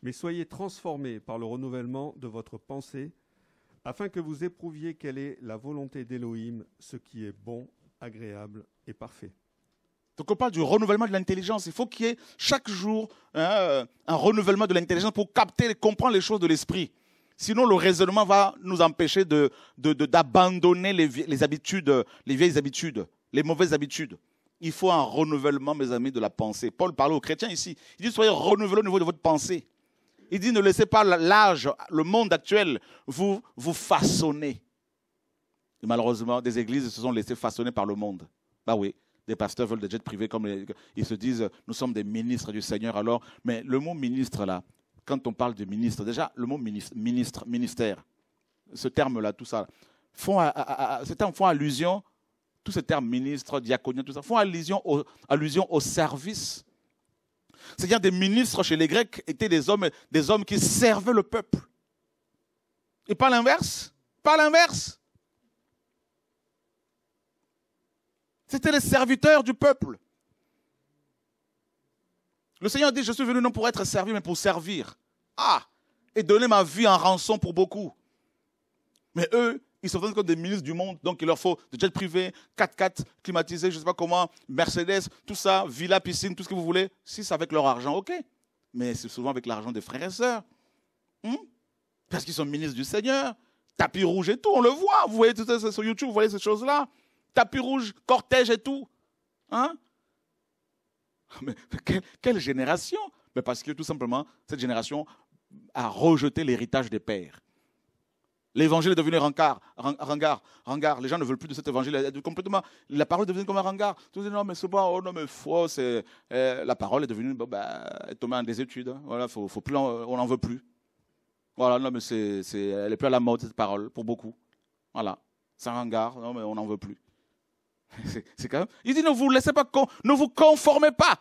mais soyez transformés par le renouvellement de votre pensée, afin que vous éprouviez quelle est la volonté d'Élohim, ce qui est bon, agréable parfait. Donc on parle du renouvellement de l'intelligence. Il faut qu'il y ait chaque jour hein, euh, un renouvellement de l'intelligence pour capter et comprendre les choses de l'esprit. Sinon, le raisonnement va nous empêcher d'abandonner les, habitudes, les vieilles habitudes, les mauvaises habitudes. Il faut un renouvellement, mes amis, de la pensée. Paul parlait aux chrétiens ici. Il dit, soyez renouvelés au niveau de votre pensée. Il dit, ne laissez pas l'âge, le monde actuel, vous, vous façonner. malheureusement, des églises se sont laissées façonner par le monde. Ah oui, des pasteurs veulent des jets privés comme ils se disent nous sommes des ministres du Seigneur alors. Mais le mot ministre là, quand on parle de ministre, déjà le mot ministre, ministère, ce terme là, tout ça, font, à, allusion, tous ces termes ministre, diaconien, tout ça, font allusion au, allusion au service. C'est-à-dire des ministres chez les Grecs étaient des hommes, des hommes qui servaient le peuple. Et pas l'inverse. Pas l'inverse. C'était les serviteurs du peuple. Le Seigneur dit, je suis venu non pour être servi, mais pour servir. Ah, et donner ma vie en rançon pour beaucoup. Mais eux, ils sont comme des ministres du monde, donc il leur faut des jets privés, 4x4 climatisés, je ne sais pas comment, Mercedes, tout ça, villa, piscine, tout ce que vous voulez. Si c'est avec leur argent, ok. Mais c'est souvent avec l'argent des frères et sœurs. Hmm? Parce qu'ils sont ministres du Seigneur. Tapis rouge et tout, on le voit. Vous voyez tout ça sur YouTube, vous voyez ces choses-là tapis rouge, cortège et tout. Hein ah, Mais quelle, génération Mais parce que tout simplement, cette génération a rejeté l'héritage des pères. L'évangile est devenu rencard, rangard, rangard. Les gens ne veulent plus de cet évangile. Complètement, la parole est devenue comme un rangard. Tout non, mais c'est oh, euh, la parole est devenue, un des études. Voilà, on n'en veut plus. Voilà, non, mais c'est, elle est plus à la mode, cette parole, pour beaucoup. Voilà, c'est un rangard. Non, mais on n'en veut plus. C'est quand même. Il dit ne vous laissez pas, ne vous conformez pas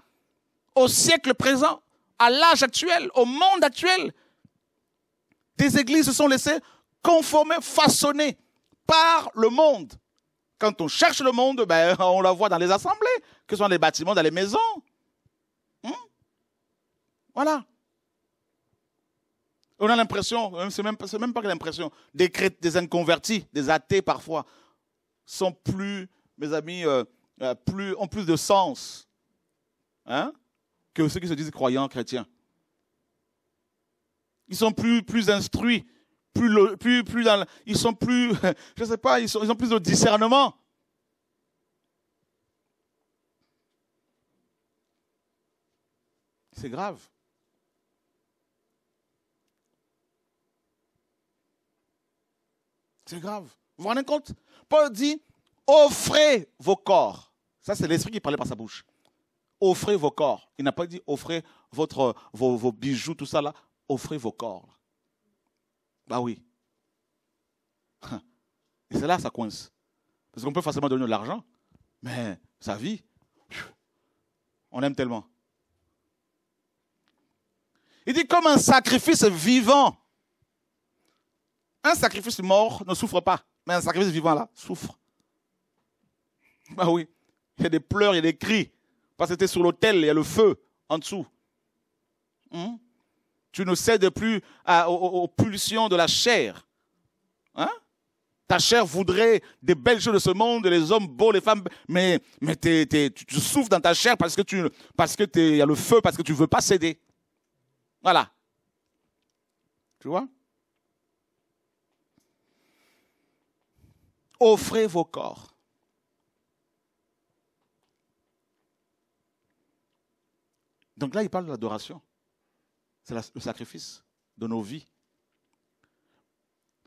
au siècle présent, à l'âge actuel, au monde actuel. Des églises se sont laissées conformer, façonner par le monde. Quand on cherche le monde, ben, on la voit dans les assemblées, que ce soit dans les bâtiments, dans les maisons. Hmm? Voilà. On a l'impression, hein, c'est même, même pas que l'impression, des, des inconvertis, des athées parfois, sont plus mes amis, euh, euh, plus, ont plus de sens hein, que ceux qui se disent croyants chrétiens. Ils sont plus, plus instruits, plus, plus, plus ils sont plus, je sais pas, ils, ils ont plus de discernement. C'est grave. C'est grave. Vous vous rendez compte Paul dit, offrez vos corps. Ça, c'est l'esprit qui parlait par sa bouche. Offrez vos corps. Il n'a pas dit offrez votre, vos, bijoux, tout ça là. Offrez vos corps. Bah oui. Et c'est là ça coince. Parce qu'on peut facilement donner de l'argent, mais sa vie, on aime tellement. Il dit comme un sacrifice vivant. Un sacrifice mort ne souffre pas, mais un sacrifice vivant là souffre. Bah oui, il y a des pleurs, il y a des cris. Parce que tu sur l'autel, il y a le feu en dessous. Hmm? Tu ne cèdes plus aux, pulsions de la chair. Hein? Ta chair voudrait des belles choses de ce monde, les hommes beaux, les femmes, mais, mais tu, souffres dans ta chair parce que tu, parce que il y a le feu, parce que tu ne veux pas céder. Voilà. Tu vois? Offrez vos corps Donc là, il parle de l'adoration. C'est le sacrifice de nos vies.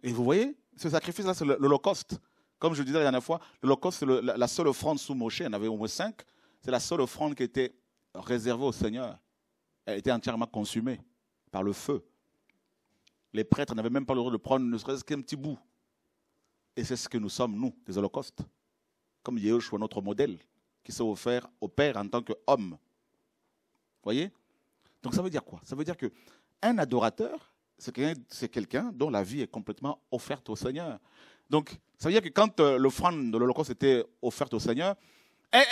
Et vous voyez, ce sacrifice-là, c'est l'Holocauste. Comme je disais la dernière fois, l'Holocauste, c'est la seule offrande sous Moshe. Il en avait au moins cinq. C'est la seule offrande qui était réservée au Seigneur. Elle était entièrement consumée par le feu. Les prêtres n'avaient même pas le droit de prendre ne serait-ce qu'un petit bout. Et c'est ce que nous sommes, nous, des holocaustes. Comme soit notre modèle, qui s'est offert au Père en tant qu'homme voyez Donc ça veut dire quoi Ça veut dire que un adorateur, c'est quelqu'un, dont la vie est complètement offerte au Seigneur. Donc ça veut dire que quand euh, l'offrande de l'Holocauste était offerte au Seigneur, elle,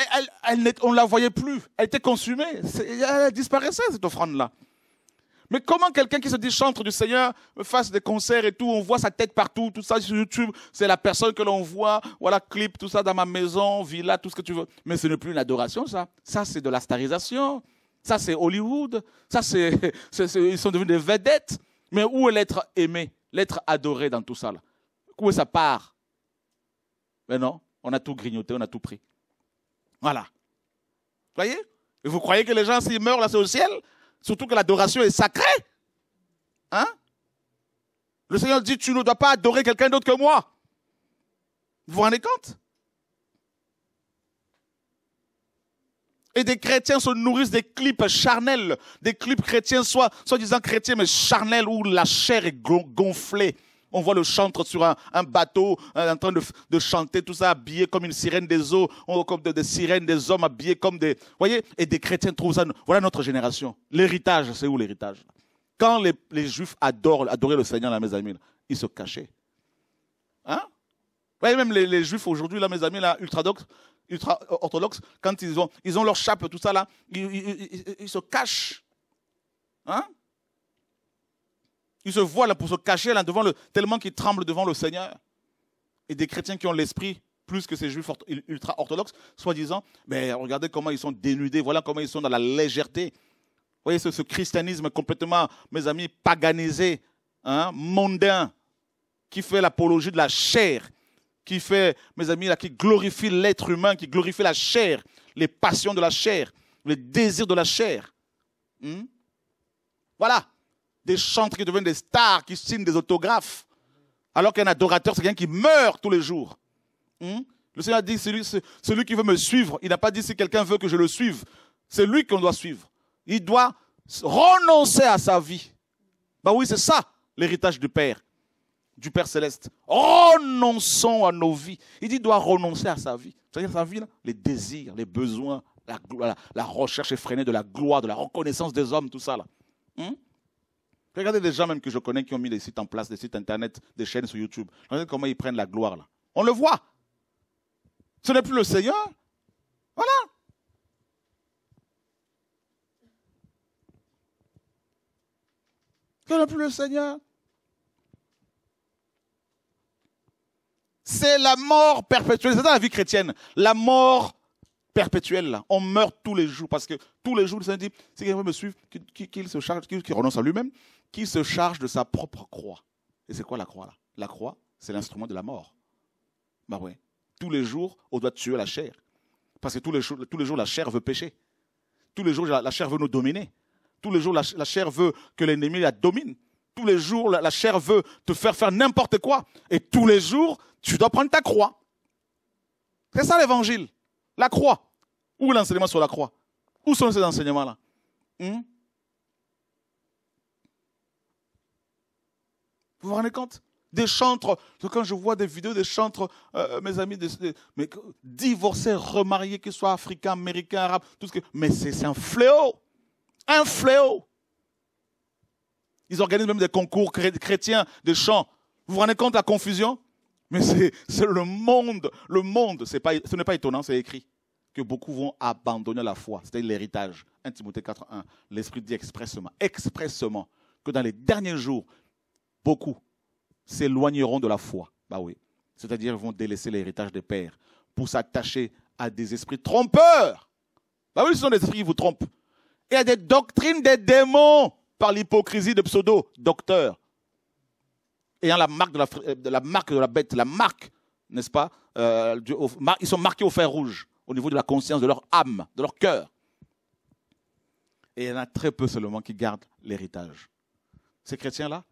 elle, on ne la voyait plus, elle était consumée, elle disparaissait cette offrande-là. Mais comment quelqu'un qui se dit chantre du Seigneur euh, fasse des concerts et tout, on voit sa tête partout, tout ça sur YouTube, c'est la personne que l'on voit, voilà, clip, tout ça dans ma maison, villa, tout ce que tu veux. Mais ce n'est plus une adoration, ça. Ça, c'est de la starisation. Ça, c'est Hollywood. Ça, c'est, ils sont devenus des vedettes. Mais où est l'être aimé, l'être adoré dans tout ça là Où est sa part Mais non, on a tout grignoté, on a tout pris. Voilà. Vous voyez Et vous croyez que les gens, s'ils meurent là, c'est au ciel Surtout que l'adoration est sacrée. Hein Le Seigneur dit, tu ne dois pas adorer quelqu'un d'autre que moi. Vous vous rendez compte Et des chrétiens se nourrissent des clips charnels, des clips chrétiens, soit, soit disant chrétiens, mais charnels, où la chair est gonflée. On voit le chantre sur un, bateau euh, en train de, chanter, tout ça habillé comme une sirène des eaux, comme des sirènes des hommes habillés comme des... voyez Et des chrétiens trouvent ça... Voilà notre génération. L'héritage, c'est où l'héritage Quand les, juifs adorent, adoraient le Seigneur, là, mes amis, ils se cachaient. Hein voyez, même les, juifs aujourd'hui, là, mes amis, là, ultra-orthodoxes, quand ils ont, ils ont leur chape, tout ça là, ils, se cachent. Hein Ils se là pour se cacher là devant le. tellement qu'ils tremblent devant le Seigneur. Et des chrétiens qui ont l'esprit plus que ces juifs ultra-orthodoxes, soi-disant, mais ben, regardez comment ils sont dénudés, voilà comment ils sont dans la légèreté. Vous voyez ce, christianisme complètement, mes amis, paganisé, hein, mondain, qui fait l'apologie de la chair qui fait, mes amis, là, qui glorifie l'être humain, qui glorifie la chair, les passions de la chair, les désirs de la chair. Hmm? Voilà. Des chantres qui deviennent des stars, qui signent des autographes. Alors qu'un adorateur, c'est quelqu'un qui meurt tous les jours. Hmm? Le Seigneur a dit, celui, celui qui veut me suivre, il n'a pas dit si quelqu'un veut que je le suive. C'est lui qu'on doit suivre. Il doit renoncer à sa vie. Ben oui, c'est ça l'héritage du Père du Père Céleste. Renonçons à nos vies. Il dit, il doit renoncer à sa vie. C'est-à-dire sa vie, là, les désirs, les besoins, la, recherche effrénée de la gloire, de la reconnaissance des hommes, tout ça. Là. Hmm? Regardez des gens même que je connais qui ont mis des sites en place, des sites internet, des chaînes sur YouTube. Regardez comment ils prennent la gloire là. On le voit. Ce n'est plus le Seigneur. Voilà. Ce n'est plus le Seigneur. C'est la mort perpétuelle. C'est ça la vie chrétienne. La mort perpétuelle. On meurt tous les jours parce que tous les jours, le Seigneur dit, si quelqu'un veut me suivre, qu'il se charge, qu'il renonce à lui-même, qu'il se charge de sa propre croix. Et c'est quoi la croix là La croix, c'est l'instrument de la mort. Bah ouais. Tous les jours, on doit tuer la chair. Parce que tous les, jours, la chair veut pécher. Tous les jours, la, chair veut nous dominer. Tous les jours, la chair veut que l'ennemi la domine tous les jours, la, chair veut te faire faire n'importe quoi. Et tous les jours, tu dois prendre ta croix. C'est ça l'évangile. La croix. Où l'enseignement sur la croix Où sont ces enseignements-là hmm? Vous vous rendez compte Des chantres, quand je vois des vidéos des chantres, euh, euh, mes amis, divorcés, remariés, qu'ils soient africains, américains, arabes, tout ce que. Mais c'est un fléau Un fléau ils organisent même des concours chrétiens de chants. Vous vous rendez compte de la confusion Mais c'est le monde, le monde. ce n'est pas étonnant, c'est écrit que beaucoup vont abandonner la foi. C'était l'héritage. 1 Timothée 4.1. L'Esprit dit expressement, expressement, que dans les derniers jours, beaucoup s'éloigneront de la foi. Bah oui. C'est-à-dire vont délaisser l'héritage des pères pour s'attacher à des esprits trompeurs. Bah oui, ce sont des esprits qui vous trompent. Et à des doctrines des démons par l'hypocrisie de pseudo docteur ayant la marque euh, de la, marque de la bête, la marque, n'est-ce pas euh, Ils sont marqués au fer rouge au niveau de la conscience, de leur âme, de leur cœur. Et il y en a très peu seulement qui gardent l'héritage. Ces chrétiens-là,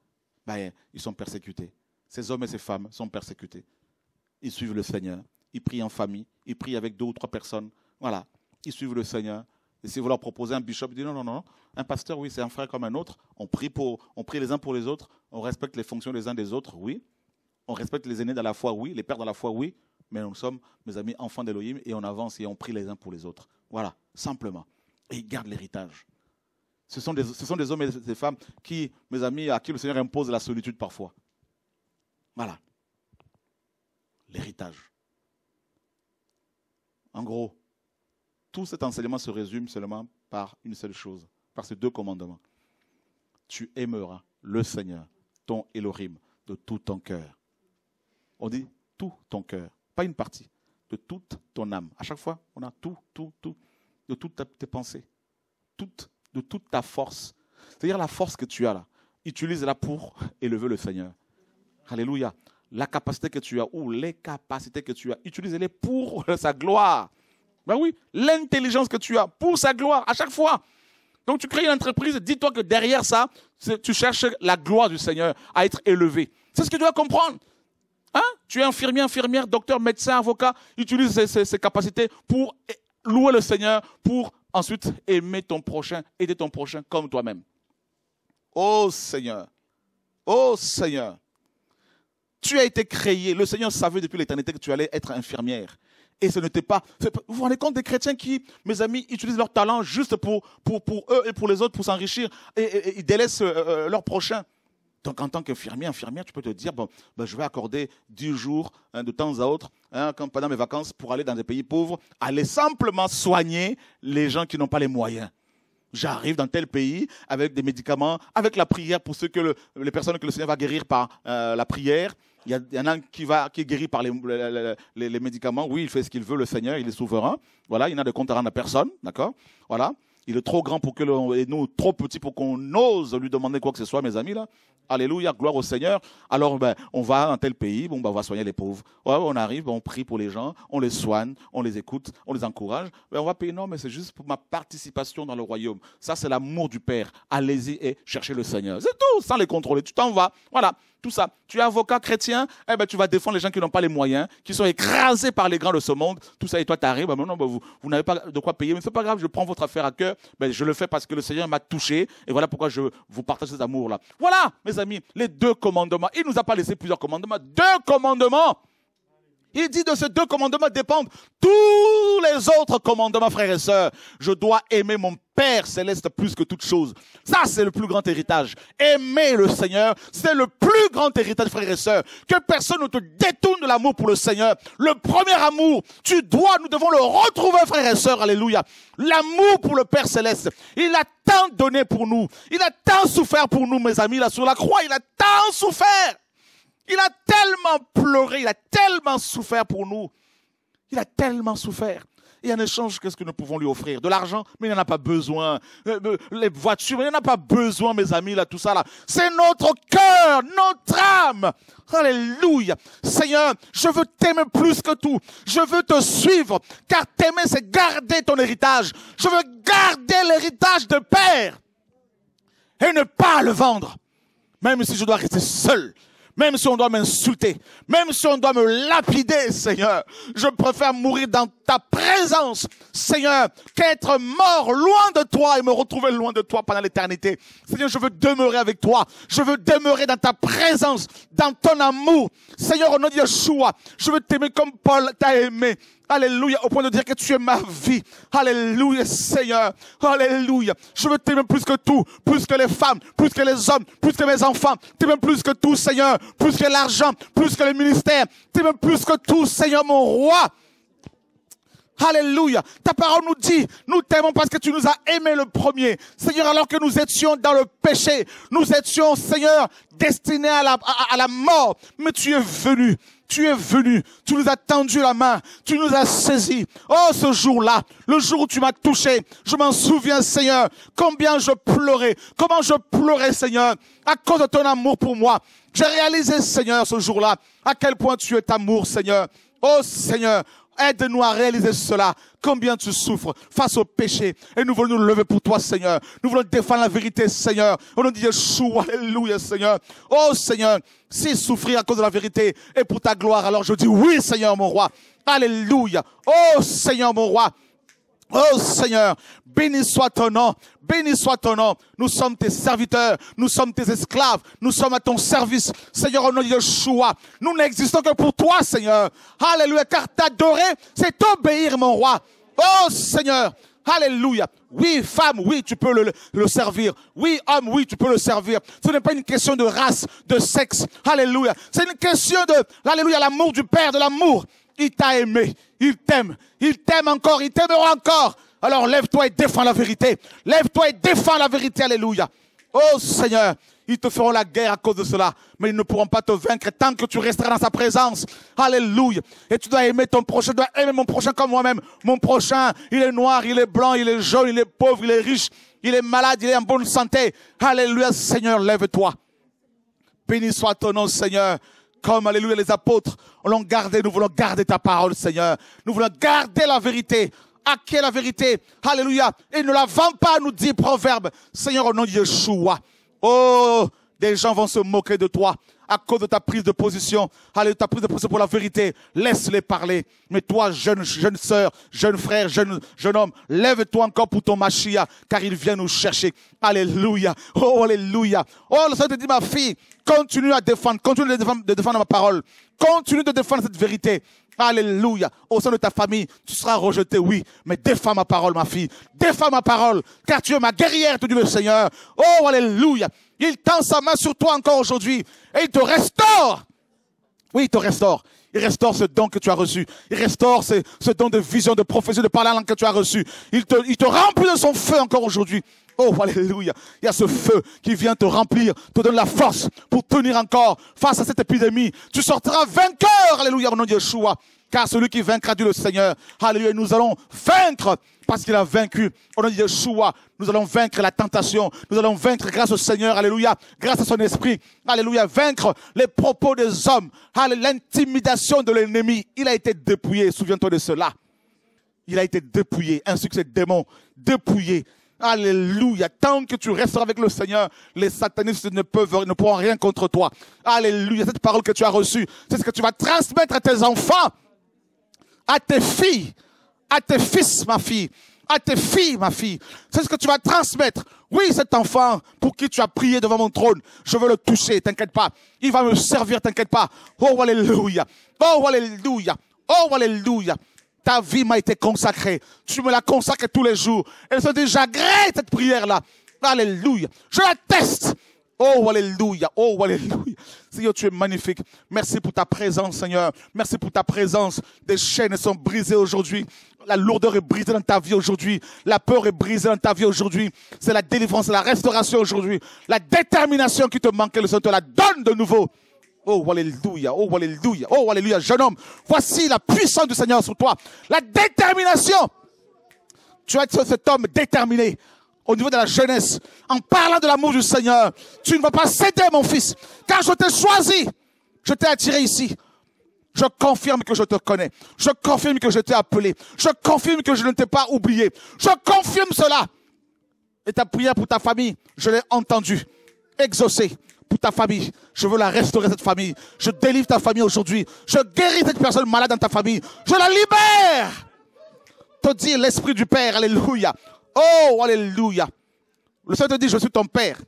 ben, ils sont persécutés. Ces hommes et ces femmes sont persécutés. Ils suivent le Seigneur. Ils prient en famille. Ils prient avec deux ou trois personnes. Voilà. Ils suivent le Seigneur. Et si vous leur proposez un bishop, ils disent non, non, non, un pasteur, oui, c'est un frère comme un autre. On prie, pour, on prie les uns pour les autres. On respecte les fonctions des uns des autres, oui. On respecte les aînés dans la foi, oui. Les pères dans la foi, oui. Mais nous sommes, mes amis, enfants d'Elohim et on avance et on prie les uns pour les autres. Voilà, simplement. Et ils gardent l'héritage. Ce sont, des, ce sont des hommes et des femmes qui, mes amis, à qui le Seigneur impose la solitude parfois. Voilà. L'héritage. En gros, tout cet enseignement se résume seulement par une seule chose par ces deux commandements. Tu aimeras le Seigneur, ton Elohim, de tout ton cœur. On dit tout ton cœur, pas une partie, de toute ton âme. À chaque fois, on a tout, tout, tout, de toutes tes pensées, toute, de toute ta force. C'est-à-dire la force que tu as là, utilise-la pour élever le Seigneur. Alléluia. La capacité que tu as ou les capacités que tu as, utilise-les pour sa gloire. Ben oui, l'intelligence que tu as pour sa gloire à chaque fois. Donc tu crées une entreprise, dis-toi que derrière ça, tu cherches la gloire du Seigneur à être élevé. C'est ce que tu dois comprendre. Hein tu es infirmier, infirmière, docteur, médecin, avocat, utilise ces capacités pour louer le Seigneur, pour ensuite aimer ton prochain, aider ton prochain comme toi-même. Oh Seigneur, oh Seigneur, tu as été créé, le Seigneur savait depuis l'éternité que tu allais être infirmière et ce n'était pas. Vous vous rendez compte des chrétiens qui, mes amis, utilisent leur talent juste pour, eux et pour les autres, pour s'enrichir, et, ils délaissent leurs euh, leur prochain. Donc en tant qu'infirmier, infirmière, tu peux te dire, bon, ben, je vais accorder du jour hein, de temps à autre hein, pendant mes vacances pour aller dans des pays pauvres, aller simplement soigner les gens qui n'ont pas les moyens. J'arrive dans tel pays avec des médicaments, avec la prière pour que les personnes que le Seigneur va guérir par euh, la prière, il y, en a un qui, va, qui est guéri par les, médicaments. Oui, il fait ce qu'il veut, le Seigneur, il est souverain. Voilà, il n'a de compte à rendre à personne. D'accord Voilà. Il est trop grand pour que l'on, nous, trop petit pour qu'on ose lui demander quoi que ce soit, mes amis, là. Alléluia, gloire au Seigneur. Alors, ben, on va un tel pays, bon, ben, on va soigner les pauvres. on arrive, ben, on prie pour les gens, on les soigne, on les écoute, on les encourage. Ben, on va payer. Non, mais c'est juste pour ma participation dans le royaume. Ça, c'est l'amour du Père. Allez-y et cherchez le Seigneur. C'est tout, sans les contrôler. Tu t'en vas. Voilà. Tout ça. Tu es avocat chrétien, eh ben, tu vas défendre les gens qui n'ont pas les moyens, qui sont écrasés par les grands de ce monde. Tout ça, et toi, tu ben, non, vous, vous n'avez pas de quoi payer, mais c'est pas grave, je prends votre affaire à cœur je le fais parce que le Seigneur m'a touché. Et voilà pourquoi je vous partage cet amour-là. Voilà, mes amis, les deux commandements. Il nous a pas laissé plusieurs commandements. Deux commandements il dit de ces deux commandements dépendent tous les autres commandements, frères et sœurs. Je dois aimer mon Père céleste plus que toute chose. Ça, c'est le plus grand héritage. Aimer le Seigneur, c'est le plus grand héritage, frères et sœurs. Que personne ne te détourne de l'amour pour le Seigneur. Le premier amour, tu dois, nous devons le retrouver, frères et sœurs. Alléluia. L'amour pour le Père céleste. Il a tant donné pour nous. Il a tant souffert pour nous, mes amis, là, sur la croix. Il a tant souffert. Il a tellement pleuré, il a tellement souffert pour nous. Il a tellement souffert. Et en échange, qu'est-ce que nous pouvons lui offrir De l'argent, mais il n'en a pas besoin. Euh, les voitures, il n'en a pas besoin, mes amis, là, tout ça, là. C'est notre cœur, notre âme. Alléluia. Seigneur, je veux t'aimer plus que tout. Je veux te suivre, car t'aimer, c'est garder ton héritage. Je veux garder l'héritage de Père et ne pas le vendre. Même si je dois rester seul, même si on doit m'insulter, même si on doit me lapider, Seigneur, je préfère mourir dans ta présence, Seigneur, qu'être mort loin de toi et me retrouver loin de toi pendant l'éternité. Seigneur, je veux demeurer avec toi. Je veux demeurer dans ta présence, dans ton amour. Seigneur, au nom de Yeshua, je veux t'aimer comme Paul t'a aimé. Alléluia, au point de dire que tu es ma vie. Alléluia, Seigneur. Alléluia. Je veux t'aimer plus que tout, plus que les femmes, plus que les hommes, plus que mes enfants. T'aimer plus que tout, Seigneur. Plus que l'argent, plus que le ministère. T'aimer plus que tout, Seigneur, mon roi. Alléluia. Ta parole nous dit, nous t'aimons parce que tu nous as aimés le premier. Seigneur, alors que nous étions dans le péché, nous étions, Seigneur, destinés à la, à, la mort, mais tu es venu. Tu es venu, tu nous as tendu la main, tu nous as saisis. Oh, ce jour-là, le jour où tu m'as touché, je m'en souviens, Seigneur, combien je pleurais, comment je pleurais, Seigneur, à cause de ton amour pour moi. J'ai réalisé, Seigneur, ce jour-là, à quel point tu es amour, Seigneur. Oh, Seigneur, Aide-nous à réaliser cela. Combien tu souffres face au péché. Et nous voulons nous lever pour toi, Seigneur. Nous voulons défendre la vérité, Seigneur. Au nom de Yeshua, Alléluia, Seigneur. Oh, Seigneur, si souffrir à cause de la vérité est pour ta gloire, alors je dis oui, Seigneur, mon roi. Alléluia. Oh, Seigneur, mon roi. Oh Seigneur, béni soit ton nom, béni soit ton nom. Nous sommes tes serviteurs, nous sommes tes esclaves, nous sommes à ton service. Seigneur, au nom de choix, nous n'existons que pour toi, Seigneur. Alléluia, car t'adorer, c'est obéir, mon roi. Oh Seigneur, Alléluia. Oui, femme, oui, tu peux le, le, servir. Oui, homme, oui, tu peux le servir. Ce n'est pas une question de race, de sexe. Alléluia. C'est une question de, alléluia, l'amour du Père, de l'amour. Il t'a aimé. Il t'aime. Il t'aime encore. Il t'aimera encore. Alors lève-toi et défends la vérité. Lève-toi et défends la vérité. Alléluia. Oh Seigneur, ils te feront la guerre à cause de cela, mais ils ne pourront pas te vaincre tant que tu resteras dans sa présence. Alléluia. Et tu dois aimer ton prochain, tu dois aimer mon prochain comme moi-même. Mon prochain, il est noir, il est blanc, il est jaune, il est pauvre, il est riche, il est malade, il est en bonne santé. Alléluia, Seigneur, lève-toi. Béni soit ton nom, Seigneur. Comme, alléluia, les apôtres on l'ont gardé, nous voulons garder ta parole, Seigneur. Nous voulons garder la vérité. acquérir la vérité. Alléluia. Et ne la vend pas, nous dit Proverbe. Seigneur, au nom de Yeshua. Oh, des gens vont se moquer de toi à cause de ta prise de position. Allez, ta prise de position pour la vérité. Laisse-les parler. Mais toi, jeune, jeune sœur, jeune frère, jeune, jeune homme, lève-toi encore pour ton machia, car il vient nous chercher. Alléluia. Oh, alléluia. Oh, le Seigneur te dit, ma fille, continue à défendre, continue de défendre, ma parole. Continue de défendre cette vérité. Alléluia. Au sein de ta famille, tu seras rejeté, oui. Mais défends ma parole, ma fille. Défends ma parole. Car tu es ma guerrière, te dit le Seigneur. Oh, alléluia. Il tend sa main sur toi encore aujourd'hui et il te restaure. Oui, il te restaure. Il restaure ce don que tu as reçu. Il restaure ce, don de vision, de prophétie, de langue que tu as reçu. Il te, remplit de son feu encore aujourd'hui. Oh, alléluia. Il y a ce feu qui vient te remplir, te donne la force pour tenir encore face à cette épidémie. Tu sortiras vainqueur, alléluia, au nom de Yeshua. Car celui qui vaincra dit le Seigneur. Alléluia. Nous allons vaincre parce qu'il a vaincu. On nom de Yeshua, nous allons vaincre la tentation. Nous allons vaincre grâce au Seigneur. Alléluia. Grâce à son esprit. Alléluia. Vaincre les propos des hommes. L'intimidation de l'ennemi. Il a été dépouillé. Souviens-toi de cela. Il a été dépouillé. Ainsi que ses démons. Dépouillé. Alléluia. Tant que tu resteras avec le Seigneur, les satanistes ne peuvent, ne pourront rien contre toi. Alléluia. Cette parole que tu as reçue, c'est ce que tu vas transmettre à tes enfants à tes filles, à tes fils, ma fille, à tes filles, ma fille. C'est ce que tu vas transmettre. Oui, cet enfant pour qui tu as prié devant mon trône, je veux le toucher, t'inquiète pas. Il va me servir, t'inquiète pas. Oh, alléluia. Oh, alléluia. Oh, alléluia. Ta vie m'a été consacrée. Tu me la consacres tous les jours. Elle se dit, j'agrée cette prière-là. Alléluia. Je la teste. Oh, alléluia. Oh, alléluia. Seigneur, tu es magnifique. Merci pour ta présence, Seigneur. Merci pour ta présence. Des chaînes sont brisées aujourd'hui. La lourdeur est brisée dans ta vie aujourd'hui. La peur est brisée dans ta vie aujourd'hui. C'est la délivrance, la restauration aujourd'hui. La détermination qui te manquait, le Seigneur te la donne de nouveau. Oh, alléluia. Oh, alléluia. Oh, alléluia. Jeune homme, voici la puissance du Seigneur sur toi. La détermination. Tu vas être cet homme déterminé au niveau de la jeunesse, en parlant de l'amour du Seigneur, tu ne vas pas céder, mon fils, car je t'ai choisi, je t'ai attiré ici. Je confirme que je te connais. Je confirme que je t'ai appelé. Je confirme que je ne t'ai pas oublié. Je confirme cela. Et ta prière pour ta famille, je l'ai entendue, exaucée pour ta famille. Je veux la restaurer, cette famille. Je délivre ta famille aujourd'hui. Je guéris cette personne malade dans ta famille. Je la libère. Te dis l'Esprit du Père, Alléluia. Oh, alléluia. Le Seigneur te dit, je suis ton Père.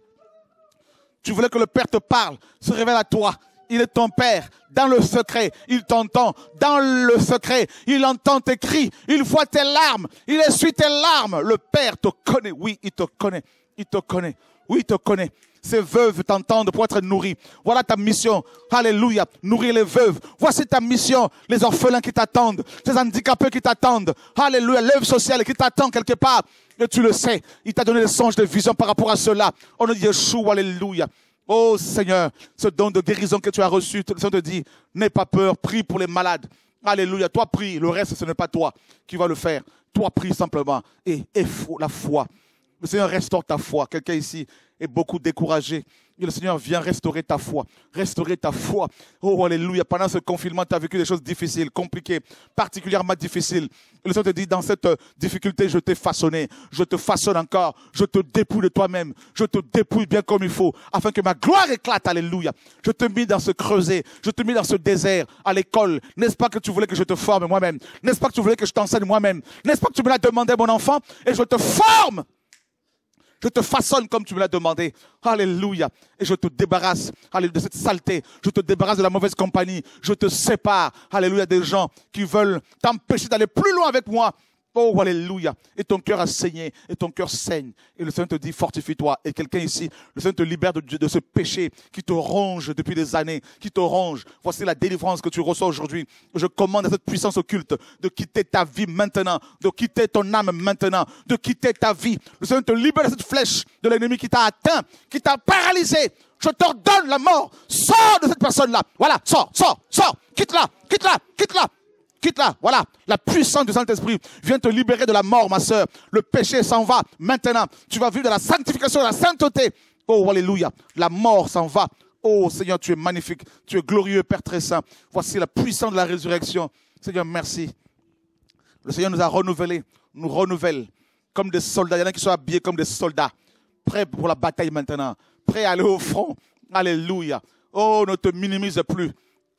Tu voulais que le Père te parle, se révèle à toi. Il est ton Père. Dans le secret, il t'entend. Dans le secret, il entend tes cris. Il voit tes larmes. Il essuie tes larmes. Le Père te connaît. Oui, il te connaît. Il te connaît. Oui, il te connaît. Ces veuves t'entendent pour être nourries. Voilà ta mission. Alléluia. Nourrir les veuves. Voici ta mission. Les orphelins qui t'attendent. Ces handicapés qui t'attendent. Alléluia. L'œuvre sociale qui t'attend quelque part. Et tu le sais. Il t'a donné des songes, de vision par rapport à cela. On dit Yeshua. Alléluia. Oh Seigneur, ce don de guérison que tu as reçu, le te dit, n'aie pas peur, prie pour les malades. Alléluia, toi prie, le reste ce n'est pas toi qui vas le faire. Toi prie simplement et, et la foi. Le Seigneur restaure ta foi. Quelqu'un ici est beaucoup découragé. le Seigneur vient restaurer ta foi. Restaurer ta foi. Oh, alléluia. Pendant ce confinement, tu as vécu des choses difficiles, compliquées, particulièrement difficiles. le Seigneur te dit, dans cette euh, difficulté, je t'ai façonné. Je te façonne encore. Je te dépouille de toi-même. Je te dépouille bien comme il faut. Afin que ma gloire éclate. Alléluia. Je te mis dans ce creuset. Je te mets dans ce désert, à l'école. N'est-ce pas que tu voulais que je te forme moi-même? N'est-ce pas que tu voulais que je t'enseigne moi-même? N'est-ce pas que tu me l'as demandé, mon enfant? Et je te forme! Je te façonne comme tu me l'as demandé. Alléluia. Et je te débarrasse, de cette saleté. Je te débarrasse de la mauvaise compagnie. Je te sépare, alléluia, des gens qui veulent t'empêcher d'aller plus loin avec moi. Oh, alléluia. Et ton cœur a saigné, et ton cœur saigne. Et le Seigneur te dit, fortifie-toi. Et quelqu'un ici, le Seigneur te libère de, de, ce péché qui te ronge depuis des années, qui te ronge. Voici la délivrance que tu reçois aujourd'hui. Je commande à cette puissance occulte de quitter ta vie maintenant, de quitter ton âme maintenant, de quitter ta vie. Le Seigneur te libère de cette flèche de l'ennemi qui t'a atteint, qui t'a paralysé. Je t'ordonne la mort. Sors de cette personne-là. Voilà, sors, sors, sors. Quitte-la, quitte-la, quitte-la, quitte-la. Voilà, la puissance du Saint-Esprit vient te libérer de la mort, ma soeur. Le péché s'en va maintenant. Tu vas vivre de la sanctification, de la sainteté. Oh, alléluia. La mort s'en va. Oh Seigneur, tu es magnifique, tu es glorieux, Père très saint. Voici la puissance de la résurrection. Seigneur, merci. Le Seigneur nous a renouvelés, nous renouvelle comme des soldats. Il y en a qui sont habillés comme des soldats, prêts pour la bataille maintenant, prêts à aller au front. Alléluia. Oh, ne te minimise plus.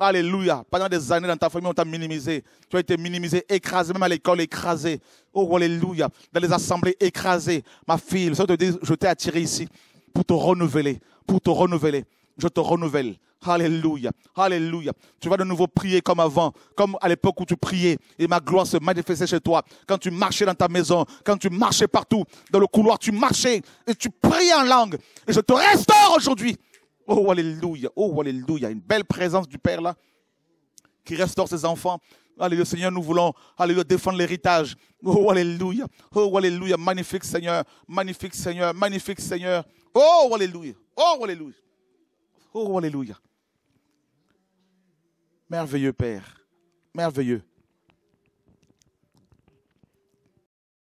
Alléluia. Pendant des années dans ta famille, on t'a minimisé. Tu as été minimisé, écrasé, même à l'école, écrasé. Oh, Alléluia. Dans les assemblées, écrasé. Ma fille, je t'ai attiré ici pour te renouveler, pour te renouveler. Je te renouvelle. Alléluia. Alléluia. Tu vas de nouveau prier comme avant, comme à l'époque où tu priais et ma gloire se manifestait chez toi. Quand tu marchais dans ta maison, quand tu marchais partout, dans le couloir, tu marchais et tu priais en langue. Et je te restaure aujourd'hui. Oh, Alléluia. Oh, Alléluia. Une belle présence du Père là qui restaure ses enfants. Alléluia, Seigneur, nous voulons, alléluia, défendre l'héritage. Oh, alléluia. Oh, alléluia. Magnifique Seigneur. Magnifique Seigneur. Magnifique Seigneur. Oh, alléluia. Oh, alléluia. Oh, alléluia. Merveilleux Père. Merveilleux.